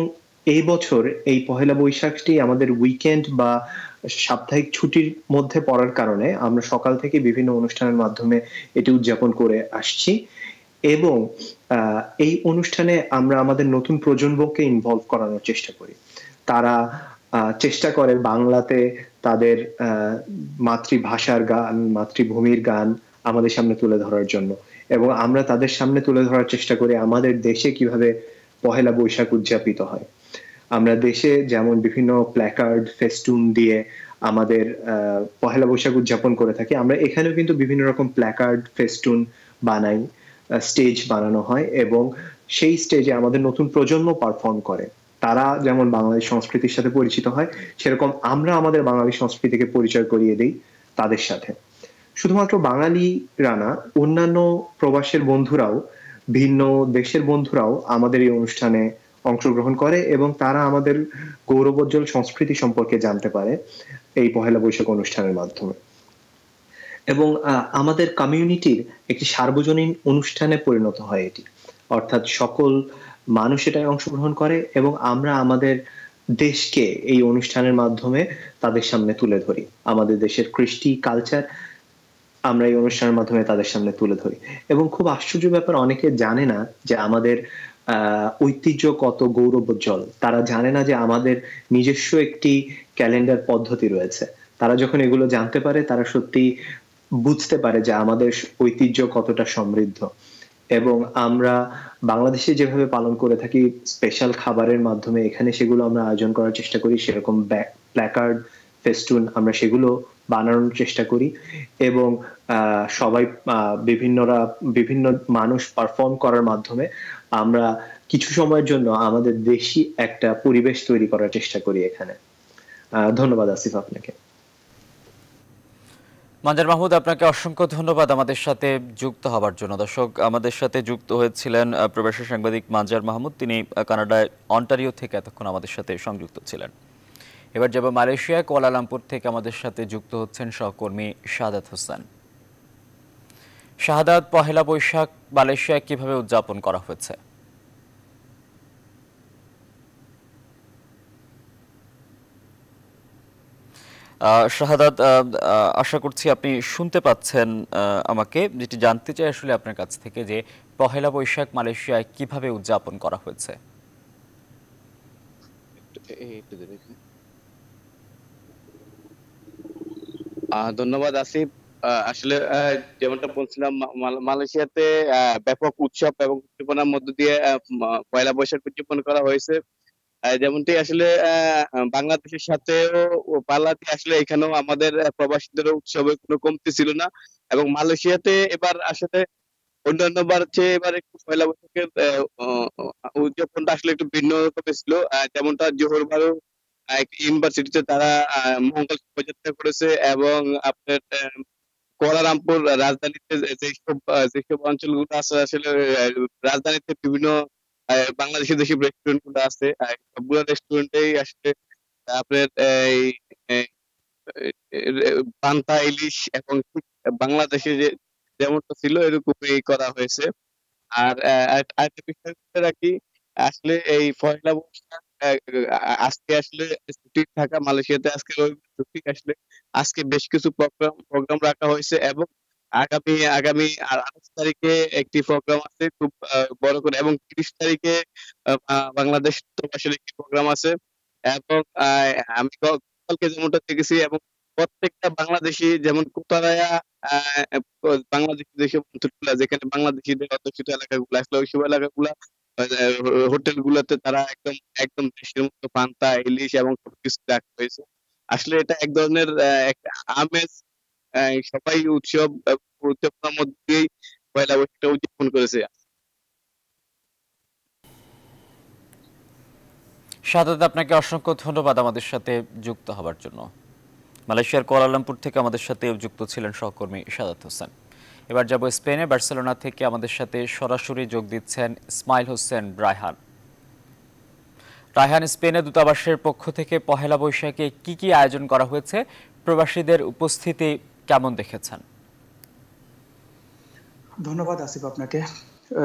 এই বছর এই পহেলা বৈশাখটি আমাদের উইকেন্ড বা সাপ্তাহিক ছুটির মধ্যে পড়ার কারণে আমরা সকাল থেকে বিভিন্ন অনুষ্ঠানের মাধ্যমে এটি উদযাপন করে আসছি এবং এই অনুষ্ঠানে আমরা আমাদের নতুন প্রজন্মকে ইনভলভ করানোর চেষ্টা করি তারা চেষ্টা করে বাংলাতে তাদের মাতৃভাষার গান মাতৃভূমির গান আমাদের সামনে তুলে ধরার জন্য এবং আমরা তাদের সামনে তুলে ধরার চেষ্টা করি আমাদের দেশে কিভাবে পহেলা বৈশাখ উদযাপিত হয় আমরা দেশে যেমন বিভিন্ন প্ল্যাকার্ড ফেস্টুন দিয়ে আমাদের পহেলা বৈশাখ উদযাপন করে থাকি আমরা এখানেও কিন্তু বিভিন্ন রকম প্ল্যাকার্ড ফেস্টুন বানাই স্টেজ বানানো হয় এবং সেই স্টেজে আমাদের নতুন প্রজন্ম পারফর্ম করে তারা যেমন বাঙালি সংস্কৃতির সাথে পরিচিত হয় সেরকম আমরা আমাদের বাঙালি সংস্কৃতিকে পরিচয় করিয়ে দিই তাদের সাথে শুধুমাত্র বাঙালিরা না অন্যান্য প্রবাসের বন্ধুরাও ভিন্ন দেশের বন্ধুরাও আমাদের এই অনুষ্ঠানে অংশগ্রহণ করে এবং তারা আমাদের গৌরবোজ্জ্বল সংস্কৃতি সম্পর্কে জানতে পারে এই পহেলা বৈশাখ অনুষ্ঠানের মাধ্যমে এবং আমাদের কমিউনিটির একটি সার্বজনীন অনুষ্ঠানে পরিণত হয় এটি অর্থাৎ সকল মানুষ এটাই অংশগ্রহণ করে এবং আমরা আমাদের দেশকে এই অনুষ্ঠানের মাধ্যমে তাদের সামনে তুলে ধরি আমাদের দেশের কৃষ্টি কালচার আমরা এই অনুষ্ঠানের মাধ্যমে তাদের সামনে তুলে ধরি এবং খুব আশ্চর্য ব্যাপার অনেকে জানে না যে আমাদের আহ ঐতিহ্য কত গৌরবোজ্জ্বল তারা জানে না যে আমাদের নিজস্ব একটি ক্যালেন্ডার পদ্ধতি রয়েছে তারা যখন এগুলো জানতে পারে তারা সত্যি বুঝতে পারে যে আমাদের ঐতিহ্য কতটা সমৃদ্ধ এবং আমরা বাংলাদেশে যেভাবে পালন করে থাকি স্পেশাল খাবারের মাধ্যমে এখানে সেগুলো আমরা আয়োজন করার চেষ্টা করি সেরকম প্ল্যাকার্ড ফেস্টুন আমরা সেগুলো বানানোর চেষ্টা করি এবং সবাই বিভিন্নরা বিভিন্ন মানুষ পারফর্ম করার মাধ্যমে আমরা কিছু সময়ের জন্য আমাদের দেশি একটা পরিবেশ তৈরি করার চেষ্টা করি এখানে ধন্যবাদ আসিফ আপনাকে মানজার মাহমুদ আপনাকে অসংখ্য ধন্যবাদ আমাদের সাথে যুক্ত হবার জন্য দর্শক আমাদের সাথে যুক্ত হয়েছিলেন প্রবাসী সাংবাদিক মানজার মাহমুদ তিনি কানাডায় অন্টারিও থেকে এতক্ষণ আমাদের সাথে সংযুক্ত ছিলেন এবার যাব মালয়েশিয়া কোয়ালালামপুর থেকে আমাদের সাথে যুক্ত হচ্ছেন সহকর্মী সাদাত হোসেন শাহাদাত পহেলা বৈশাখ মালয়েশিয়ায় কিভাবে উদযাপন করা হয়েছে শাহাদাত আশা করছি আপনি শুনতে পাচ্ছেন আমাকে যেটি জানতে চাই আসলে আপনার কাছ থেকে যে পহেলা বৈশাখ মালয়েশিয়ায় কিভাবে উদযাপন করা হয়েছে ধন্যবাদ আসিফ আসলে যেমনটা বলছিলাম মালয়েশিয়াতে ব্যাপক উৎসব এবং উদ্দীপনার মধ্য দিয়ে পয়লা বৈশাখ উদযাপন করা হয়েছে যেমনটি আসলে বাংলাদেশের সাথেও পাল্লাতে আসলে এখানেও আমাদের প্রবাসীদের উৎসবে কোনো কমতি ছিল না এবং মালয়েশিয়াতে এবার আসলে অন্যান্য বার চেয়ে এবার একটু পয়লা বৈশাখের উদযাপনটা আসলে একটু ভিন্ন রকমের ছিল যেমনটা জোহর বারো ইউনিভার্সিটিতে তারা মঙ্গল শোভাযাত্রা করেছে এবং আপনার কোয়ালালামপুর রাজধানীতে যেসব যেসব অঞ্চলগুলো আছে আসলে রাজধানীতে বিভিন্ন বাংলাদেশি যেসব রেস্টুরেন্ট গুলো আছে সবগুলো রেস্টুরেন্টেই আসলে আপনার এই পান্তা ইলিশ এবং বাংলাদেশে যে যেমনটা ছিল এরকমই করা হয়েছে আর আরেকটা বিষয় রাখি আসলে এই পয়লা বৈশাখ আজকে আসলে ছুটি থাকা মালয়েশিয়াতে আজকে যৌক্তিক আসলে আজকে বেশ কিছু প্রোগ্রাম প্রোগ্রাম রাখা হয়েছে এবং আগামী আগামী আঠাশ তারিখে একটি প্রোগ্রাম আছে খুব বড় করে এবং ত্রিশ তারিখে বাংলাদেশ প্রবাসের একটি প্রোগ্রাম আছে এবং আমি কালকে যেমনটা দেখেছি এবং প্রত্যেকটা বাংলাদেশি যেমন কোতারায়া বাংলাদেশিদের অঞ্চলগুলা যেখানে বাংলাদেশিদের অধ্যুষিত এলাকাগুলো আসলে ওইসব এলাকাগুলা হোটেল গুলোতে তারা একদম একদম দেশের মতো পান্তা ইলিশ এবং সবকিছু রাখা হয়েছে আসলে এটা এক ধরনের আমেজ সবাই উৎসব উদযাপনের মধ্যেই পয়লা বৈশাখটা উদযাপন করেছে সাদাত আপনাকে অসংখ্য ধন্যবাদ আমাদের সাথে যুক্ত হবার জন্য মালয়েশিয়ার কোয়ালালামপুর থেকে আমাদের সাথে যুক্ত ছিলেন সহকর্মী সাদাত হোসেন এবার যাব স্পেনে বার্সেলোনা থেকে আমাদের সাথে সরাসরি যোগ দিচ্ছেন ইসমাইল হোসেন ব্রাইহান রায়হান স্পেনে দূতাবাসের পক্ষ থেকে পহেলা বৈশাখে কি কি আয়োজন করা হয়েছে প্রবাসীদের উপস্থিতি কেমন দেখেছেন ধন্যবাদ আসিফ আপনাকে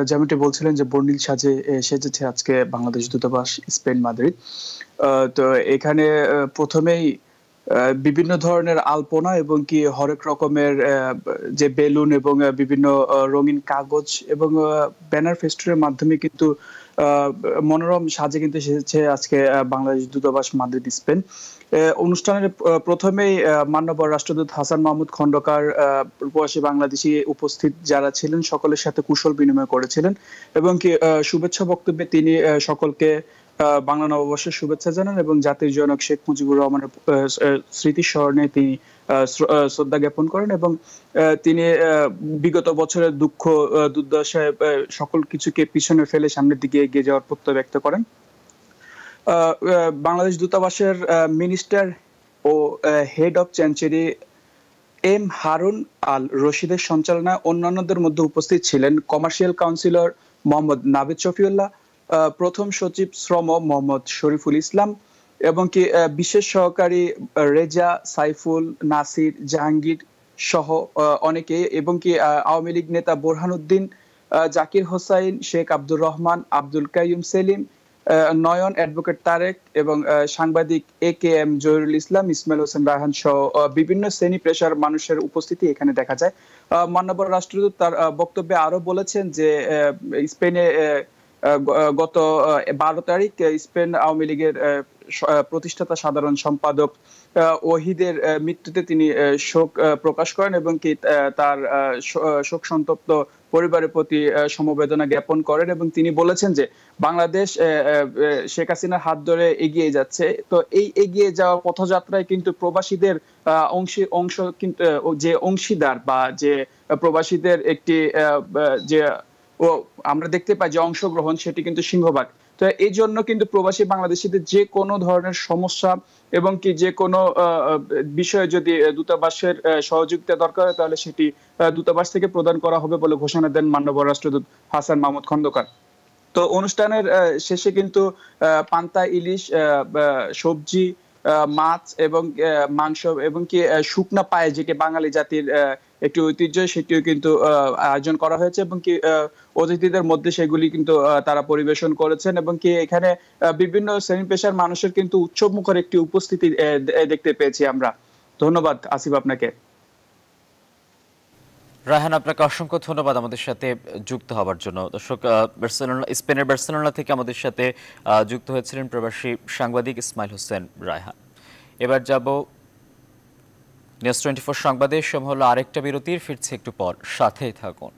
যেমনটি বলছিলেন যে বর্ণিল সাজে সেজেছে আজকে বাংলাদেশ দূতাবাস স্পেন মাদ্রিদ তো এখানে প্রথমেই বিভিন্ন ধরনের আলপনা এবং কি হরেক রকমের যে বেলুন এবং বিভিন্ন রঙিন কাগজ এবং ব্যানার ফেস্টুরের মাধ্যমে কিন্তু আহ মনোরম সাজে কিন্তু এসেছে আজকে বাংলাদেশ দূতাবাস মাদ্রিদ স্পেন অনুষ্ঠানের প্রথমেই মান্যবর রাষ্ট্রদূত হাসান মাহমুদ খন্ডকার প্রবাসী বাংলাদেশি উপস্থিত যারা ছিলেন সকলের সাথে কুশল বিনিময় করেছিলেন এবং কি শুভেচ্ছা বক্তব্যে তিনি সকলকে বাংলা নববর্ষের শুভেচ্ছা জানান এবং জাতির জনক শেখ মুজিবুর রহমানের স্মৃতি স্মরণে তিনি শ্রদ্ধা জ্ঞাপন করেন এবং তিনি বিগত বছরের দুঃখ দুর্দশায় সকল কিছুকে পিছনে ফেলে সামনের দিকে এগিয়ে যাওয়ার প্রত্যয় ব্যক্ত করেন বাংলাদেশ দূতাবাসের মিনিস্টার ও head of chancery M Harun Al রশিদের সঞ্চালনায় অন্যান্যদের মধ্যে উপস্থিত ছিলেন কমার্শিয়াল কাউন্সিলর মোহাম্মদ নাবিদ শফিউল্লাহ প্রথম সচিব শ্রম মোহাম্মদ শরীফুল ইসলাম এবং কি বিশেষ সহকারী রেজা সাইফুল নাসির জাহাঙ্গীর সহ অনেকে এবং কি আওয়ামী লীগ নেতা বোরহানুদ্দিন জাকির হোসাইন শেখ আব্দুর রহমান আব্দুল কাইম সেলিম নয়ন অ্যাডভোকেট তারেক এবং সাংবাদিক A K M Zahirul Islam Ismail Hossain Rahan সহ বিভিন্ন শ্রেণী পেশার মানুষের উপস্থিতি এখানে দেখা যায় মান্যবর রাষ্ট্রদূত তার বক্তব্যে আরো বলেছেন যে স্পেনে গত বারো তারিখ স্পেন আওয়ামী লীগের প্রতিষ্ঠাতা সাধারণ সম্পাদক ওহিদের মৃত্যুতে তিনি শোক প্রকাশ করেন এবং কি তার শোক সন্তপ্ত পরিবারের প্রতি সমবেদনা জ্ঞাপন করেন এবং তিনি বলেছেন যে বাংলাদেশ শেখ হাসিনার হাত ধরে এগিয়ে যাচ্ছে তো এই এগিয়ে যাওয়া পথযাত্রায় কিন্তু প্রবাসীদের অংশ অংশ কিন্তু যে অংশীদার বা যে প্রবাসীদের একটি যে আমরা দেখতে পাই যে অংশগ্রহণ সেটি কিন্তু সিংহভাগ তো এই জন্য কিন্তু প্রবাসী বাংলাদেশিদের যে কোনো ধরনের সমস্যা এবং কি যে কোনো বিষয়ে যদি দূতাবাসের সহযোগিতা দরকার হয় তাহলে সেটি দূতাবাস থেকে প্রদান করা হবে বলে ঘোষণা দেন মাননীয় রাষ্ট্রদূত হাসান মাহমুদ খন্দকার তো অনুষ্ঠানের শেষে কিন্তু পান্তা ইলিশ সবজি মাছ এবং মাংস এবং কি শুকনা পায়ে যেটি বাঙালি জাতির একটি ঐতিহ্য সেটিও কিন্তু আয়োজন করা হয়েছে এবং কি অতিথিদের মধ্যে সেগুলি কিন্তু তারা পরিবেশন করেছেন এবং কি এখানে বিভিন্ন শ্রেণী পেশার মানুষের কিন্তু উৎসব মুখর একটি উপস্থিতি দেখতে পেয়েছি আমরা ধন্যবাদ আসিফ আপনাকে রায়হান আপনাকে অসংখ্য ধন্যবাদ আমাদের সাথে যুক্ত হওয়ার জন্য দর্শক বার্সেলোনা স্পেনের বার্সেলোনা থেকে আমাদের সাথে যুক্ত হয়েছিলেন প্রবাসী সাংবাদিক ইসমাইল হোসেন রায়হান এবার যাব নিউজ টোয়েন্টি ফোর সংবাদে সম হলো আরেকটা বিরতির ফিরছে একটু পর সাথেই থাকুন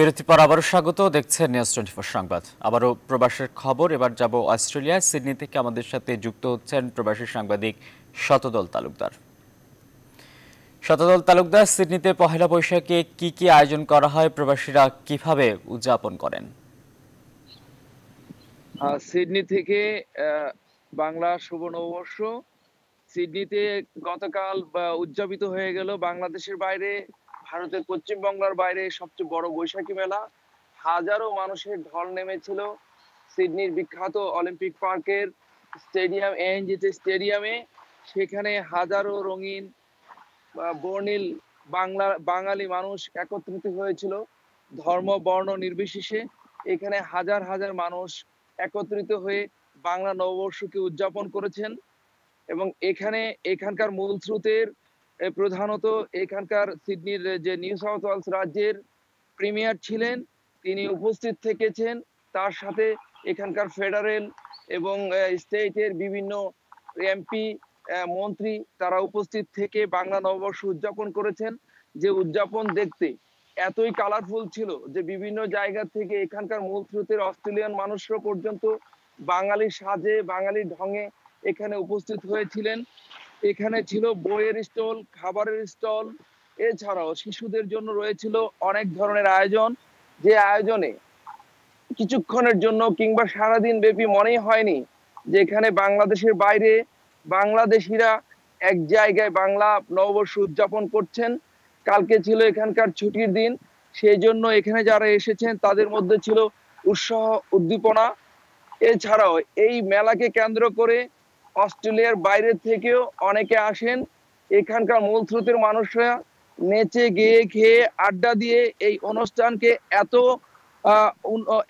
বিরতি পর আবারও স্বাগত দেখছেন নিউজ টোয়েন্টি ফোর সংবাদ আবারও প্রবাসের খবর এবার যাব অস্ট্রেলিয়ায় সিডনি থেকে আমাদের সাথে যুক্ত হচ্ছেন প্রবাসী সাংবাদিক শতদল তালুকদার শতদল তালুকদার সিডনিতে পহেলা বৈশাখে কি কি আয়োজন করা হয় প্রবাসীরা কিভাবে উদযাপন করেন সিডনি থেকে বাংলা শুভ নববর্ষ সিডনিতে গতকাল উদযাপিত হয়ে গেল বাংলাদেশের বাইরে ভারতের পশ্চিমবাংলার বাইরে সবচেয়ে বড় বৈশাখী মেলা হাজারো মানুষের ঢল নেমেছিল সিডনির বিখ্যাত অলিম্পিক পার্কের স্টেডিয়াম এএনজিতে স্টেডিয়ামে সেখানে হাজারো রঙিন বর্ণিল বাংলা বাঙালি মানুষ একত্রিত হয়েছিল ধর্ম বর্ণ নির্বিশেষে এখানে হাজার হাজার মানুষ একত্রিত হয়ে বাংলা নববর্ষকে উদযাপন করেছেন এবং এখানে এখানকার মূল স্রোতের প্রধানত এখানকার সিডনির যে নিউ সাউথ ওয়েলস রাজ্যের প্রিমিয়ার ছিলেন তিনি উপস্থিত থেকেছেন তার সাথে এখানকার ফেডারেল এবং স্টেটের বিভিন্ন এমপি মন্ত্রী তারা উপস্থিত থেকে বাংলা নববর্ষ উদযাপন করেছেন যে উদযাপন দেখতে এতই কালারফুল ছিল যে বিভিন্ন জায়গা থেকে এখানকার মূল স্রোতের অস্ট্রেলিয়ান মানুষরা পর্যন্ত বাঙালির সাজে বাঙালির ঢঙে এখানে উপস্থিত হয়েছিলেন এখানে ছিল বইয়ের স্টল খাবারের স্টল এছাড়াও শিশুদের জন্য রয়েছিল অনেক ধরনের আয়োজন যে আয়োজনে কিছুক্ষণের জন্য কিংবা সারাদিন ব্যাপী মনেই হয়নি যে এখানে বাংলাদেশের বাইরে বাংলাদেশিরা এক জায়গায় বাংলা নববর্ষ উদযাপন করছেন কালকে ছিল এখানকার ছুটির দিন সেই জন্য এখানে যারা এসেছেন তাদের মধ্যে ছিল উৎসাহ উদ্দীপনা এছাড়াও এই মেলাকে কেন্দ্র করে অস্ট্রেলিয়ার বাইরে থেকেও অনেকে আসেন এখানকার মূল স্রোতের মানুষরা নেচে গেয়ে খেয়ে আড্ডা দিয়ে এই অনুষ্ঠানকে এত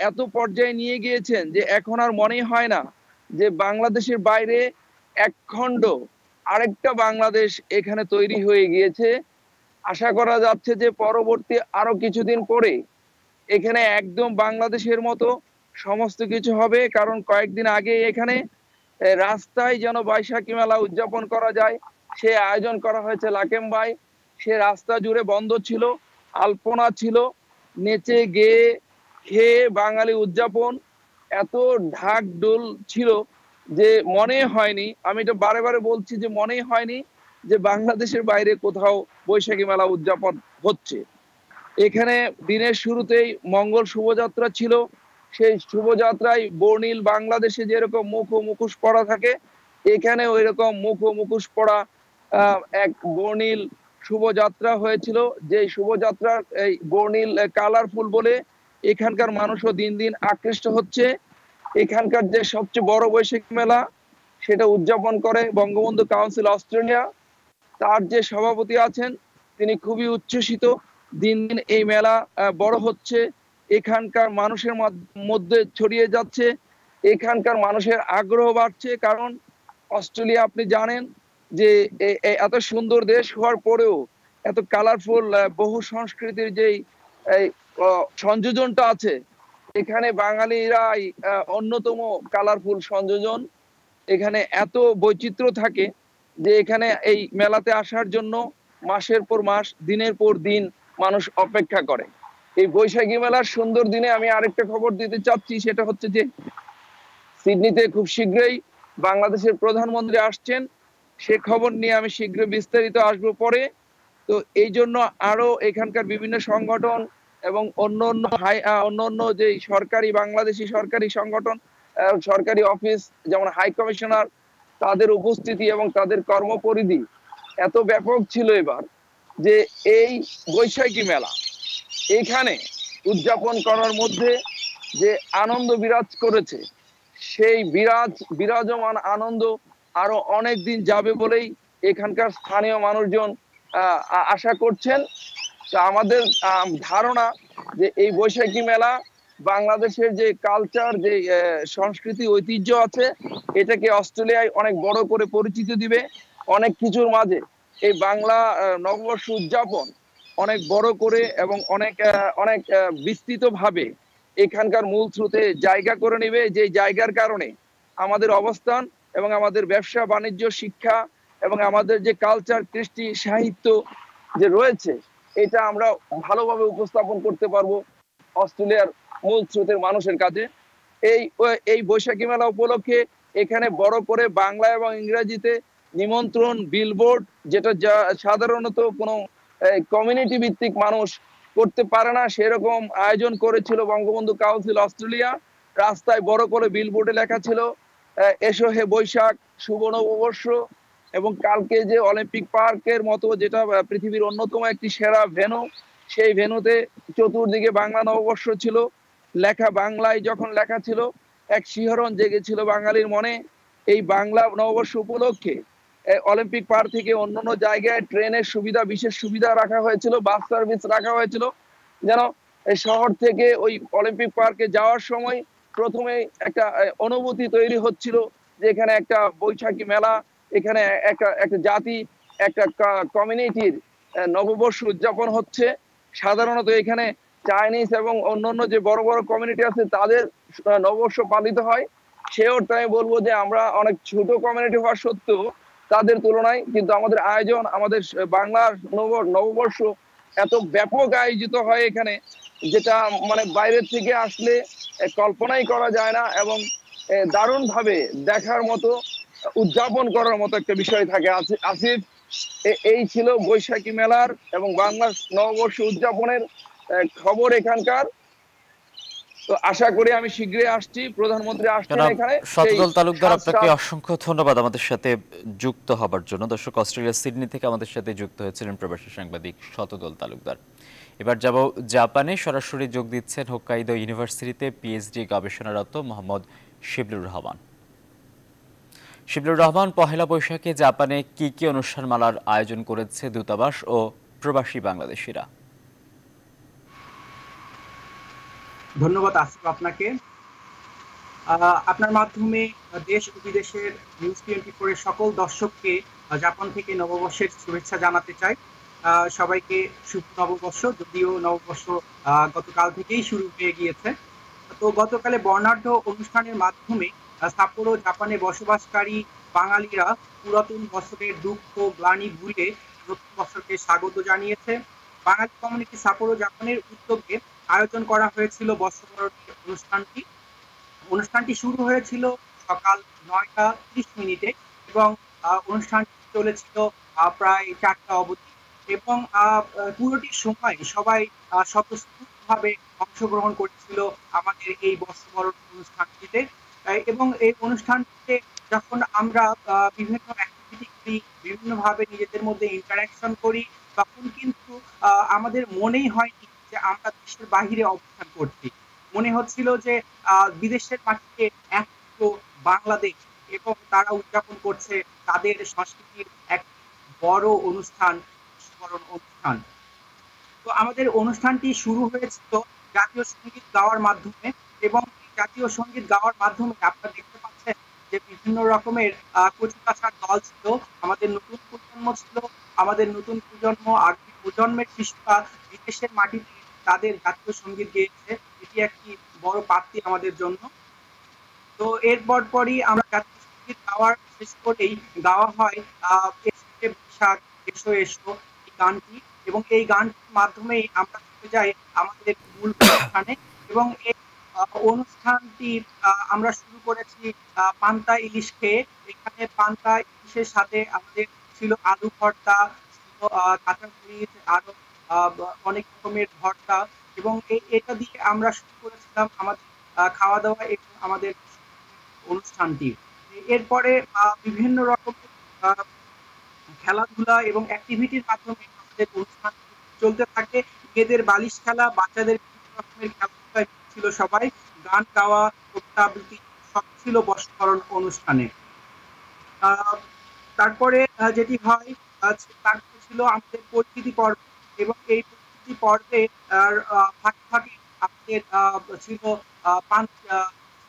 এত পর্যায়ে নিয়ে গিয়েছেন যে এখন আর মনে হয় না যে বাংলাদেশের বাইরে এক খণ্ড আরেকটা বাংলাদেশ এখানে তৈরি হয়ে গিয়েছে আশা করা যাচ্ছে যে পরবর্তী আরো কিছুদিন পরে এখানে একদম বাংলাদেশের মতো সমস্ত কিছু হবে কারণ কয়েকদিন আগে এখানে রাস্তায় যেন বৈশাখী মেলা উদযাপন করা যায় সে আয়োজন করা হয়েছে লাকেমবাই সে রাস্তা জুড়ে বন্ধ ছিল আলপনা ছিল নেচে গেয়ে খেয়ে বাঙালি উদযাপন এত ঢাক ডোল ছিল যে মনে হয়নি আমি এটা বারে বারে বলছি যে মনে হয়নি যে বাংলাদেশের বাইরে কোথাও বৈশাখী মেলা উদযাপন হচ্ছে এখানে দিনের শুরুতেই মঙ্গল শোভাযাত্রা ছিল সেই শুভযাত্রায় বর্ণিল বাংলাদেশে যেরকম মুখ ও মুখোশ পড়া থাকে এখানে ওই রকম মুখ ও মুখোশ পড়া এক বর্ণিল শুভযাত্রা হয়েছিল যে শুভযাত্রা এই বর্ণিল কালারফুল বলে এখানকার মানুষও দিন দিন আকৃষ্ট হচ্ছে এখানকার যে সবচেয়ে বড় বৈশাখ মেলা সেটা উদযাপন করে বঙ্গবন্ধু কাউন্সিল অস্ট্রেলিয়া তার যে সভাপতি আছেন তিনি খুবই উচ্ছ্বসিত দিন দিন এই মেলা বড় হচ্ছে এখানকার মানুষের মধ্যে ছড়িয়ে যাচ্ছে এখানকার মানুষের আগ্রহ বাড়ছে কারণ অস্ট্রেলিয়া আপনি জানেন যে এত সুন্দর দেশ হওয়ার পরেও এত কালারফুল বহু সংস্কৃতির যেই সংযোজনটা আছে এখানে বাঙালিরাই অন্যতম কালারফুল সংযোজন এখানে এত বৈচিত্র্য থাকে যে এখানে এই মেলাতে আসার জন্য মাসের পর মাস দিনের পর দিন মানুষ অপেক্ষা করে এই বৈশাখী মেলার সুন্দর দিনে আমি আরেকটা খবর দিতে চাচ্ছি সেটা হচ্ছে যে সিডনিতে খুব শীঘ্রই বাংলাদেশের প্রধানমন্ত্রী আসছেন সে খবর নিয়ে আমি শীঘ্র বিস্তারিত আসব পরে তো এই জন্য আরো এখানকার বিভিন্ন সংগঠন এবং অন্য অন্য হাই অন্য অন্য যে সরকারি বাংলাদেশি সরকারি সংগঠন সরকারি অফিস যেমন হাই কমিশনার তাদের উপস্থিতি এবং তাদের কর্মপরিধি এত ব্যাপক ছিল এবার যে এই বৈশাখী মেলা এখানে উদযাপন করার মধ্যে যে আনন্দ বিরাজ করেছে সেই বিরাজ বিরাজমান আনন্দ আরো অনেক দিন যাবে বলেই এখানকার স্থানীয় মানুষজন আশা করছেন আমাদের ধারণা যে এই বৈশাখী মেলা বাংলাদেশের যে কালচার যে সংস্কৃতি ঐতিহ্য আছে এটাকে অস্ট্রেলিয়ায় অনেক বড় করে পরিচিতি দিবে অনেক কিছুর মাঝে এই বাংলা নববর্ষ উদযাপন অনেক বড় করে এবং অনেক অনেক বিস্তৃতভাবে এখানকার মূল স্রোতে জায়গা করে নেবে যে জায়গার কারণে আমাদের অবস্থান এবং আমাদের ব্যবসা বাণিজ্য শিক্ষা এবং আমাদের যে কালচার কৃষ্টি সাহিত্য যে রয়েছে এটা আমরা ভালোভাবে উপস্থাপন করতে পারবো অস্ট্রেলিয়ার মূল স্রোতের মানুষের কাছে এই এই বৈশাখী মেলা উপলক্ষে এখানে বড় করে বাংলা এবং ইংরেজিতে নিমন্ত্রণ বিলবোর্ড যেটা যা সাধারণত কোনো কমিউনিটি ভিত্তিক মানুষ করতে পারে না সেরকম আয়োজন করেছিল বঙ্গবন্ধু কাউন্সিল অস্ট্রেলিয়া রাস্তায় বড় করে বিলবোর্ডে লেখা ছিল এসো হে বৈশাখ শুভ নববর্ষ এবং কালকে যে অলিম্পিক পার্কের মতো যেটা পৃথিবীর অন্যতম একটি সেরা ভেনু সেই ভেনুতে চতুর্দিকে বাংলা নববর্ষ ছিল লেখা বাংলায় যখন লেখা ছিল এক শিহরণ জেগেছিল বাঙালির মনে এই বাংলা নববর্ষ উপলক্ষে অলিম্পিক পার্ক থেকে অন্য অন্য জায়গায় ট্রেনের সুবিধা বিশেষ সুবিধা রাখা হয়েছিল বাস সার্ভিস রাখা হয়েছিল যেন শহর থেকে ওই অলিম্পিক পার্কে যাওয়ার সময় প্রথমে একটা অনুভূতি তৈরি হচ্ছিল যে এখানে একটা বৈশাখী মেলা এখানে একটা একটা জাতি একটা কমিউনিটির নববর্ষ উদযাপন হচ্ছে সাধারণত এখানে চাইনিজ এবং অন্যান্য যে বড় বড় কমিউনিটি আছে তাদের নববর্ষ পালিত হয় সেও অর্থে আমি বলবো যে আমরা অনেক ছোট কমিউনিটি হওয়া সত্ত্বেও তাদের তুলনায় কিন্তু আমাদের আয়োজন আমাদের বাংলার নববর্ষ এত ব্যাপক আয়োজিত হয় এখানে যেটা মানে বাইরের থেকে আসলে কল্পনাই করা যায় না এবং দারুণভাবে দেখার মতো উদযাপন করার মতো একটা বিষয় থাকে আসিফ এই ছিল বৈশাখী মেলার এবং বাংলা নববর্ষ উদযাপনের খবর এখানকার তো আশা করি আমি শীঘ্রই আসছি প্রধানমন্ত্রী আসছেন এখানে সতদল তালুকদার আপনাকে অসংখ্য ধন্যবাদ আমাদের সাথে যুক্ত হবার জন্য দর্শক সিডনি থেকে আমাদের সাথে যুক্ত হয়েছিলেন প্রবাসী সাংবাদিক তালুকদার এবার যাব জাপানে সরাসরি যোগ দিচ্ছেন ইউনিভার্সিটিতে পিএইচডি গবেষণারত মোহাম্মদ শিবলুর রহমান শিবলুর রহমান পহেলা বৈশাখে জাপানে কি কি অনুষ্ঠানমালার আয়োজন করেছে দূতাবাস ও প্রবাসী বাংলাদেশিরা ধন্যবাদ আসিফ আপনাকে আপনার মাধ্যমে দেশ ও বিদেশের নিউজ টোয়েন্টি ফোরের সকল দর্শককে জাপান থেকে নববর্ষের শুভেচ্ছা জানাতে চাই সবাইকে শুভ নববর্ষ যদিও নববর্ষ গতকাল থেকেই শুরু হয়ে গিয়েছে তো গতকালে বর্ণাঢ্য অনুষ্ঠানের মাধ্যমে সাপোরো জাপানে বসবাসকারী বাঙালিরা পুরাতন বছরের দুঃখ গ্লানি ভুলে নতুন বছরকে স্বাগত জানিয়েছে বাঙালি কমিউনিটি সাপোরো জাপানের উদ্যোগে আয়োজন করা হয়েছিল বর্ষবরণী অনুষ্ঠানটি অনুষ্ঠানটি শুরু হয়েছিল সকাল নয়টা ত্রিশ মিনিটে এবং অনুষ্ঠানটি চলেছিল প্রায় চারটা অবধি এবং পুরোটি সময় সবাই স্বতঃস্ফূর্তভাবে অংশগ্রহণ করেছিল আমাদের এই বর্ষবরণ অনুষ্ঠানটিতে এবং এই অনুষ্ঠানটিতে যখন আমরা বিভিন্ন অ্যাক্টিভিটি করি বিভিন্নভাবে নিজেদের মধ্যে ইন্টারাকশন করি তখন কিন্তু আমাদের মনেই হয়নি যে আমরা দেশের বাহিরে অবস্থান করছি মনে হচ্ছিল যে বিদেশের মাটিতে একটু বাংলাদেশ এবং তারা উদযাপন করছে তাদের সংস্কৃতির এক বড় অনুষ্ঠান স্মরণ অনুষ্ঠান তো আমাদের অনুষ্ঠানটি শুরু হয়েছিল জাতীয় সঙ্গীত গাওয়ার মাধ্যমে এবং জাতীয় সঙ্গীত গাওয়ার মাধ্যমে আপনারা দেখতে পাচ্ছেন যে বিভিন্ন রকমের কচুকাছার দল ছিল আমাদের নতুন প্রজন্ম ছিল আমাদের নতুন প্রজন্ম আর প্রজন্মের শিশুরা বিদেশের মাটিতে তাদের জাতীয় সঙ্গীত গেয়েছে এটি একটি বড় প্রাপ্তি আমাদের জন্য তো এরপর পরই আমরা জাতীয় সঙ্গীত গাওয়ার শেষ করেই গাওয়া হয় এসো এসো এই গানটি এবং এই গানটির মাধ্যমেই আমরা চলে যাই আমাদের মূল অনুষ্ঠানে এবং এই অনুষ্ঠানটি আমরা শুরু করেছি পান্তা ইলিশ খেয়ে এখানে পান্তা ইলিশের সাথে আমাদের ছিল আলু ভর্তা ছিল কাঁচা মরিচ আরো অনেক রকমের ভর্তা এবং এটা দিয়ে আমরা শুরু করেছিলাম আমাদের খাওয়া দাওয়া এবং আমাদের অনুষ্ঠানটি এরপরে বিভিন্ন রকমের খেলাধুলা এবং অ্যাক্টিভিটির মাধ্যমে আমাদের অনুষ্ঠান চলতে থাকে এদের বালিশ খেলা বাচ্চাদের বিভিন্ন রকমের খেলাধুলা ছিল সবাই গান গাওয়া কবিতা আবৃত্তি সব ছিল বর্ষকরণ অনুষ্ঠানে তারপরে যেটি হয় তারপরে ছিল আমাদের পরিচিতি পর্ব এবং এই প্রতিটি পর্বে ফাঁকে ফাঁকে আমাদের ছিল পাঁচ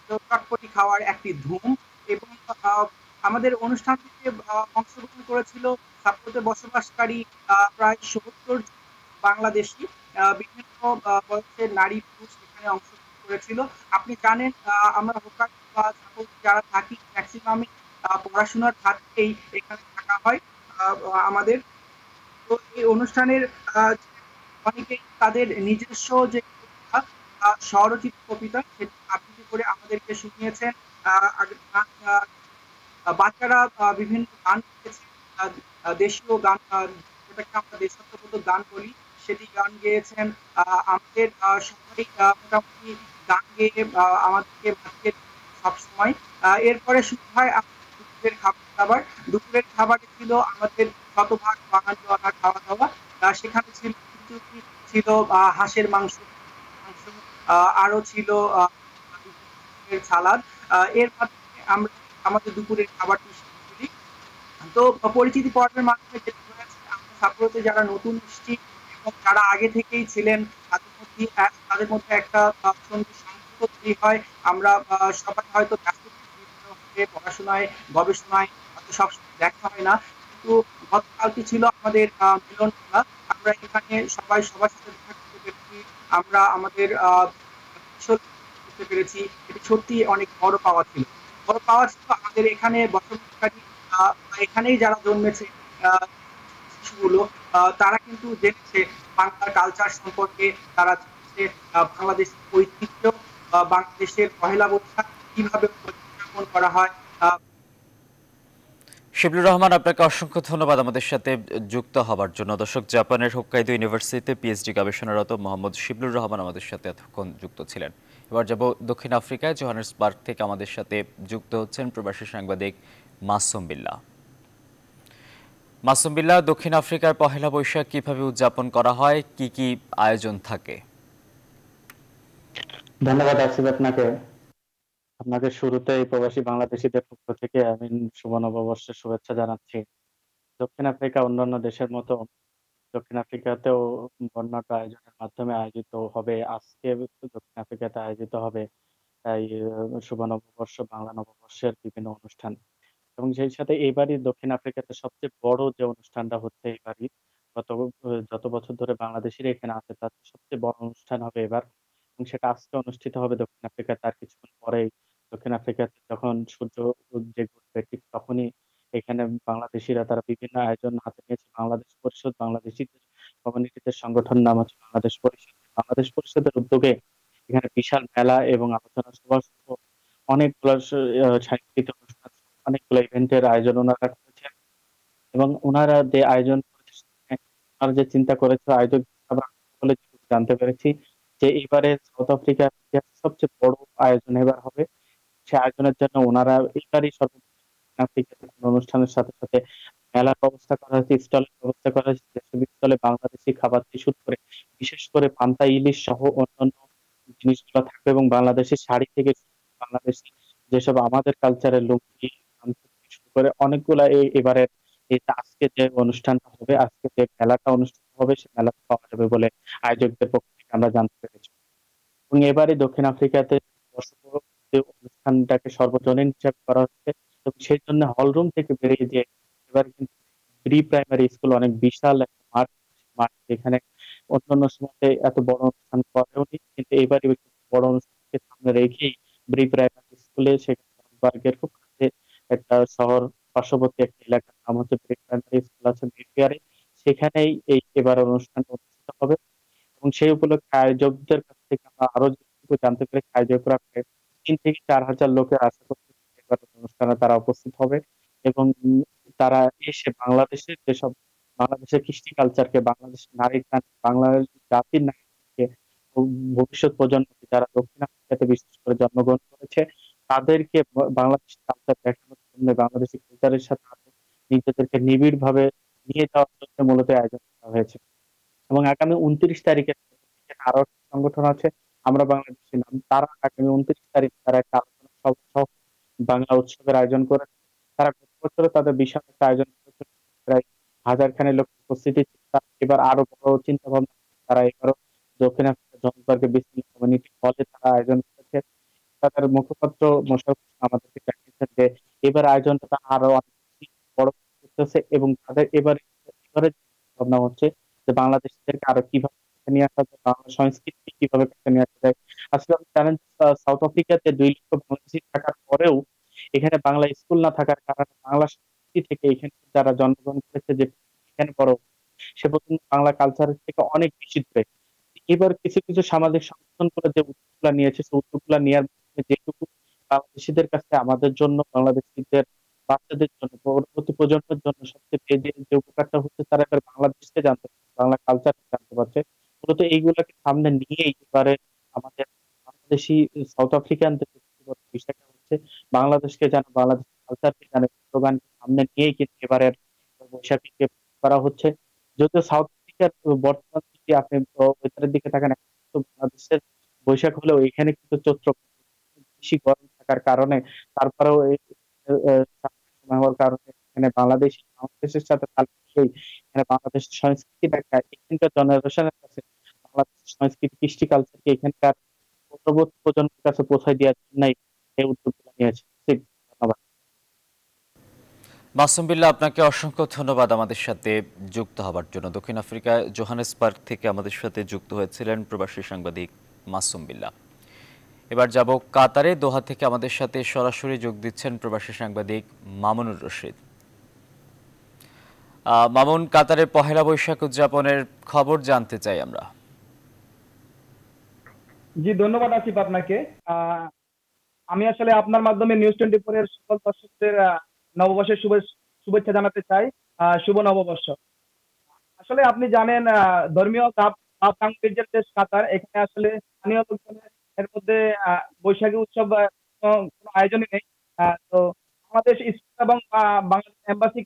চটপটি খাওয়ার একটি ধুম এবং আমাদের অনুষ্ঠানটিতে অংশগ্রহণ করেছিল ছাত্রতে বসবাসকারী প্রায় সত্তর বাংলাদেশি বিভিন্ন বয়সের নারী পুরুষ এখানে অংশগ্রহণ করেছিল আপনি জানেন আমরা হোকার বা যারা থাকি ম্যাক্সিমামে পড়াশোনার খাতেই এখানে থাকা হয় আমাদের তো এই অনুষ্ঠানের তাদের নিজস্ব যে স্বরচিত কবিতা আবৃত্তি করে আমাদেরকে শুনিয়েছেন বাচ্চারা বিভিন্ন গান গেয়েছে দেশীয় গান যেটাকে আমরা গান বলি সেটি গান গেয়েছেন আমাদের সবাই মোটামুটি গান গেয়ে আমাদেরকে সবসময় এরপরে শুরু হয় দুপুরের খাবার দাবার দুপুরের খাবারে ছিল আমাদের শতভাগ বাঙালি বাঙালিওয়ালা খাওয়া দাওয়া সেখানে ছিল ছিল হাঁসের মাংস মাংস আরও ছিল সালাদ এর মাধ্যমে আমরা আমাদের দুপুরের খাবারটি করি তো পরিচিতি পর্বের মাধ্যমে যেটা যারা নতুন এসছি এবং যারা আগে থেকেই ছিলেন তাদের মধ্যে তাদের মধ্যে একটা সঙ্গে সম্পর্ক তৈরি হয় আমরা সবাই হয়তো ব্যস্ত পড়াশোনায় গবেষণায় হয়তো সব দেখা হয় না কিন্তু গতকালকে ছিল আমাদের মিলন মেলা আমরা এখানে সবাই সবার সাথে দেখা করতে পেরেছি আমরা আমাদের করতে পেরেছি এটা সত্যি অনেক বড় পাওয়া ছিল বড় পাওয়া ছিল আমাদের এখানে বসবাসকারী এখানেই যারা জন্মেছে শিশুগুলো তারা কিন্তু জেনেছে বাংলার কালচার সম্পর্কে তারা জেনেছে বাংলাদেশ ঐতিহ্য বাংলাদেশের পহেলা বৈশাখ কিভাবে উদযাপন করা হয় শিবলুর রহমান আপনাকে অসংখ্য ধন্যবাদ আমাদের সাথে যুক্ত হবার জন্য দর্শক জাপানের হোকাইদো ইউনিভার্সিটিতে পিএইচডি গবেষণারত মোহাম্মদ শিবলুর রহমান আমাদের সাথে এতক্ষণ যুক্ত ছিলেন এবার যাব দক্ষিণ আফ্রিকায় জোহানেসবার্গ থেকে আমাদের সাথে যুক্ত হচ্ছেন প্রবাসী সাংবাদিক মাসুম বিল্লা মাসুম বিল্লা দক্ষিণ আফ্রিকার পহেলা বৈশাখ কিভাবে উদযাপন করা হয় কি কি আয়োজন থাকে ধন্যবাদ আসিফ আপনাকে আপনাদের শুরুতেই প্রবাসী বাংলাদেশীদের পক্ষ থেকে আমি শুভ নববর্ষের শুভেচ্ছা জানাচ্ছি। দক্ষিণ আফ্রিকা অন্যান্য দেশের মতো দক্ষিণ আফ্রিকাতেও বর্ণাঢ্য আয়োজনের মাধ্যমে আয়োজিত হবে। আজকে দক্ষিণ আফ্রিকাতে আয়োজিত হবে এই শুভ নববর্ষ, বাংলা নববর্ষের বিভিন্ন অনুষ্ঠান। এবং সেই সাথে এইবারই দক্ষিণ আফ্রিকাতে সবচেয়ে বড় যে অনুষ্ঠানটা হচ্ছে এইবারই গত যত বছর ধরে বাংলাদেশের এখানে আছে তার সবচেয়ে বড় অনুষ্ঠান হবে এবার। এবং সেটা আজকে অনুষ্ঠিত হবে দক্ষিণ আফ্রিকা তার কিছুক্ষণ পরেই। দক্ষিণ আফ্রিকাতে যখন সূর্য যে ঘুরবে ঠিক তখনই এখানে বাংলাদেশিরা তারা বিভিন্ন আয়োজন হাতে নিয়েছে। বাংলাদেশ পরিষদ, বাংলাদেশিদের কমিউনিটিদের সংগঠন নাম আছে বাংলাদেশ পরিষদ। বাংলাদেশ পরিষদের উদ্যোগে এখানে বিশাল মেলা এবং আলোচনা সভা সহ অনেকগুলো সাহিত্যিক অনুষ্ঠান অনেকগুলো ইভেন্টের আয়োজন ওনারা করেছেন এবং ওনারা যে আয়োজন আর যে চিন্তা করেছে আয়োজক বলে জানতে পেরেছি যে এবারে সাউথ আফ্রিকার সবচেয়ে বড় আয়োজন এবার হবে। সে আয়োজনের জন্য ওনারা এবারই এটারই অনুষ্ঠানের সাথে সাথে মেলার ব্যবস্থা করা হয়েছে স্টলের ব্যবস্থা করা হয়েছে স্টলে বাংলাদেশি খাবার থেকে শুরু করে বিশেষ করে পান্তা ইলিশ সহ অন্যান্য জিনিসগুলো থাকবে এবং বাংলাদেশি শাড়ি থেকে বাংলাদেশ যেসব আমাদের কালচারের লোক শুরু করে অনেকগুলা এই এবারের আজকে যে অনুষ্ঠানটা হবে আজকে যে মেলাটা অনুষ্ঠিত হবে সে মেলাটা পাওয়া যাবে বলে আয়োজকদের পক্ষ থেকে আমরা জানতে পেরেছি এবং এবারে দক্ষিণ আফ্রিকাতে সর্বজনীন হিসাবে করা হচ্ছে সেই জন্য হলরুম থেকে বেরিয়ে যে এবার কিন্তু প্রি প্রাইমারি স্কুল অনেক বিশাল একটা মাঠ মাঠ যেখানে অন্যান্য এত বড় অনুষ্ঠান করেও নি কিন্তু বড় অনুষ্ঠানকে সামনে রেখেই প্রি প্রাইমারি স্কুলে সেখানে খুব কাছে একটা শহর পার্শ্ববর্তী একটা এলাকার নাম হচ্ছে প্রি প্রাইমারি স্কুল আছে মিডিয়ারে সেখানেই এই এবার অনুষ্ঠান অনুষ্ঠিত হবে এবং সেই উপলক্ষে আয়োজকদের কাছ থেকে আমরা আরো জানতে পেরেছি আয়োজকরা তিন থেকে চার হাজার লোকের আশা করছি অনুষ্ঠানে তারা উপস্থিত হবে এবং তারা এসে বাংলাদেশের যেসব বাংলাদেশের কৃষ্টি কালচারকে বাংলাদেশের নারী বাংলাদেশ জাতির নারীকে ভবিষ্যৎ প্রজন্মকে যারা দক্ষিণ আফ্রিকাতে বিশেষ করে জন্মগ্রহণ করেছে তাদেরকে বাংলাদেশ কালচার দেখানোর জন্য বাংলাদেশি কালচারের সাথে নিজেদেরকে নিবিড় ভাবে নিয়ে যাওয়ার জন্য মূলত আয়োজন করা হয়েছে এবং আগামী উনত্রিশ তারিখে আরো সংগঠন আছে আমরা বাংলাদেশ ছিলাম তারা আগামী উনত্রিশ তারিখ তারা একটা আলোচনা সভা সহ বাংলা উৎসবের আয়োজন করে তারা গত বছরে তাদের বিশাল একটা আয়োজন করেছিল প্রায় হাজার খানের লোক উপস্থিতি এবার আরো বড় চিন্তা ভাবনা তারা এবারও দক্ষিণ আফ্রিকা জনসবার্গে বিস্তৃত কমিউনিটি হলে তারা আয়োজন করেছে তাদের মুখপাত্র মোশারফ আমাদেরকে জানিয়েছেন যে এবার আয়োজনটা আরো অনেক বড় করতেছে এবং তাদের এবার এবারে ভাবনা হচ্ছে যে বাংলাদেশদেরকে আরো কিভাবে নিয়ে আসা যায় বাংলা সংস্কৃতি কিভাবে নিয়ে আসা যায় আসলে আপনি জানেন সাউথ আফ্রিকাতে দুই লক্ষ বাংলাদেশি থাকার পরেও এখানে বাংলা স্কুল না থাকার কারণে বাংলা সংস্কৃতি থেকে এখানে যারা জন্মগ্রহণ করেছে যে এখানে বড় সে বাংলা থেকে অনেক বেশি দূরে এবার কিছু কিছু সামাজিক সংগঠন করে যে উদ্যোগগুলা নিয়েছে সেই গুলা নেওয়ার যেটুকু বাংলাদেশিদের কাছে আমাদের জন্য বাংলাদেশিদের বাচ্চাদের জন্য পরবর্তী প্রজন্মের জন্য সবচেয়ে যে উপকারটা হচ্ছে তারা এবার বাংলাদেশকে জানতে বাংলা কালচার জানতে পারছে মূলত এইগুলোকে সামনে নিয়েই এবারে আমাদের বাংলাদেশি সাউথ আফ্রিকান বিষয়টা হচ্ছে বাংলাদেশকে যেন বাংলাদেশ কালচারকে যেন স্লোগান সামনে নিয়েই কিন্তু এবারে বৈশাখীকে করা হচ্ছে যদিও সাউথ আফ্রিকার বর্তমান যদি আপনি ওয়েদারের দিকে তাকান বাংলাদেশের বৈশাখ হলেও এখানে কিন্তু চৈত্র বেশি গরম থাকার কারণে তারপরেও হওয়ার কারণে এখানে বাংলাদেশ বাংলাদেশের সাথে এখানে বাংলাদেশের সংস্কৃতি দেখায় এখানকার জেনারেশনের কাছে সংস্কৃতি কৃষ্টি কালচারকে এখানকার পরবর্তী প্রজন্মের কাছে পৌঁছায় দেওয়ার জন্য এই উদ্যোগগুলো নিয়েছে ধন্যবাদ মাসুমবিল্লা আপনাকে অসংখ্য ধন্যবাদ আমাদের সাথে যুক্ত হবার জন্য দক্ষিণ আফ্রিকায় জোহানেস পার্ক থেকে আমাদের সাথে যুক্ত হয়েছিলেন প্রবাসী সাংবাদিক মাসুম বিল্লা এবার যাব কাতারে দোহা থেকে আমাদের সাথে সরাসরি যোগ দিচ্ছেন প্রবাসী সাংবাদিক মামুনুর রশিদ মামুন কাতারের পহেলা বৈশাখ উদযাপনের খবর জানতে চাই আমরা জি ধন্যবাদ আসিফ আপনাকে আমি আসলে আপনার মাধ্যমে নিউজ টোয়েন্টি ফোর এর সকল দর্শকদের নববর্ষের শুভেচ্ছা জানাতে চাই শুভ নববর্ষ আসলে আপনি জানেন ধর্মীয় দেশ কাতার এখানে আসলে স্থানীয় লোকজনের মধ্যে বৈশাখী উৎসব কোনো আয়োজনই নেই তো বাংলাদেশ স্কুল এবং বাংলাদেশ এম্বাসি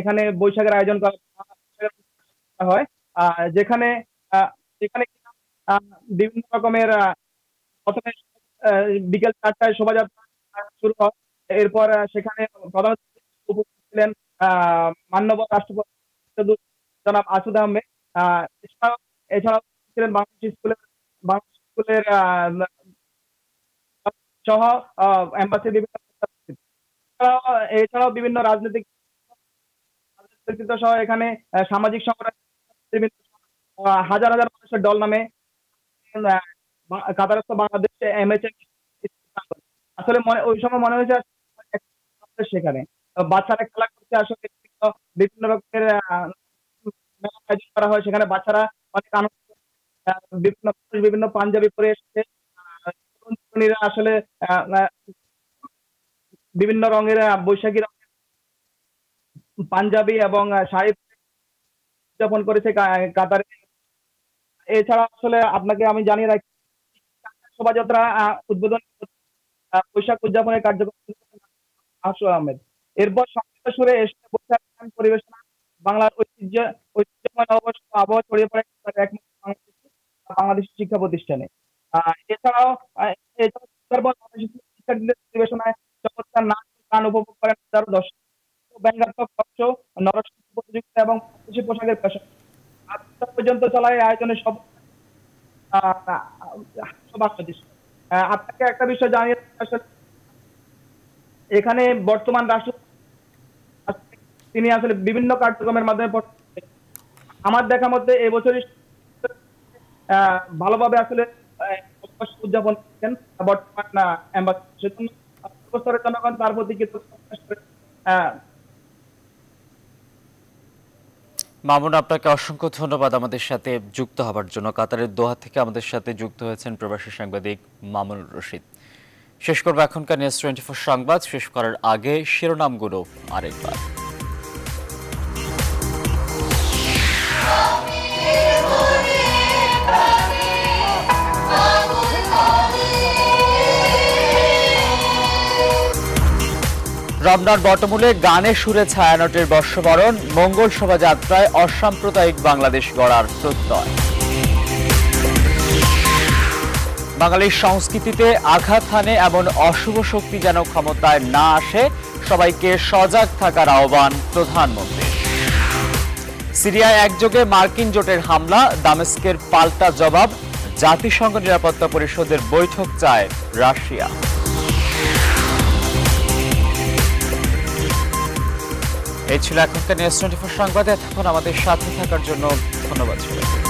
এখানে বৈশাখের আয়োজন করা হয় যেখানে যেখানে বিভিন্ন রকমের প্রথমে বিকেল চারটায় শোভাযাত্রা শুরু হয় এরপর সেখানে প্রধানমন্ত্রী উপস্থিত ছিলেন মান্যবর রাষ্ট্রপতি জনাব আসুদ আহমেদ এছাড়াও এছাড়াও ছিলেন বাংলাদেশ স্কুলের বাংলাদেশ স্কুলের সহ এম্বাসি বিভিন্ন এছাড়াও বিভিন্ন রাজনৈতিক সহ এখানে সামাজিক সংগঠন হাজার হাজার মানুষের দল নামে আসলে মনে ওই সময় মনে হয়েছে সেখানে বাচ্চারা খেলা করছে আসলে বিভিন্ন রকমের আয়োজন করা হয় সেখানে বাচ্চারা অনেক আনন্দ বিভিন্ন বিভিন্ন পাঞ্জাবি পরে এসেছে আসলে বিভিন্ন রঙের বৈশাখী পাঞ্জাবি এবং শাড়ি উদযাপন করেছে কাতারে এছাড়া আসলে আপনাকে আমি জানিয়ে রাখি শোভাযাত্রা উদ্বোধন বৈশাখ উদযাপনের কার্যক্রম আহমেদ এরপর সংক্ষিপ্ত সুরে এসে বৈশাখ পরিবেশন বাংলার ঐতিহ্য ঐতিহ্যময় আবহাওয়া ছড়িয়ে পড়ে বাংলাদেশ শিক্ষা প্রতিষ্ঠানে এছাড়াও এছাড়াও শিক্ষার্থীদের পরিবেশনায় চমৎকার নাচ গান উপভোগ করেন হাজারো দর্শক ব্যঙ্গাত্মক নরসিংহ প্রতিযোগিতা এবং পোশাকের পেশা পর্যন্ত চলা এই আয়োজনের সব আপনাকে একটা বিষয় জানিয়ে এখানে বর্তমান রাষ্ট্র তিনি আসলে বিভিন্ন কার্যক্রমের মাধ্যমে আমার দেখা মধ্যে এবছরই ভালোভাবে আসলে উদযাপন করছেন বর্তমান সেজন্য জনগণ তার প্রতি কৃতজ্ঞ মামুন আপনাকে অসংখ্য ধন্যবাদ আমাদের সাথে যুক্ত হবার জন্য কাতারের দোহা থেকে আমাদের সাথে যুক্ত হয়েছেন প্রবাসী সাংবাদিক মামুন রশিদ শেষ করবো এখনকার নিউজ টোয়েন্টি ফোর সংবাদ শেষ করার আগে শিরোনামগুলো আরেকবার রমনার বটমূলে গানে সুরে ছায়ানটের বর্ষবরণ মঙ্গল শোভাযাত্রায় অসাম্প্রদায়িক বাংলাদেশ গড়ার প্রত্যয় বাঙালির সংস্কৃতিতে আঘাত হানে এমন অশুভ শক্তি যেন ক্ষমতায় না আসে সবাইকে সজাগ থাকার আহ্বান প্রধানমন্ত্রী সিরিয়ায় একযোগে মার্কিন জোটের হামলা দামেস্কের পাল্টা জবাব জাতিসংঘ নিরাপত্তা পরিষদের বৈঠক চায় রাশিয়া এই ছিল এখনকার নিউজ টোয়েন্টি ফোর সংবাদে এতক্ষণ আমাদের সাথে থাকার জন্য ধন্যবাদ সবাইকে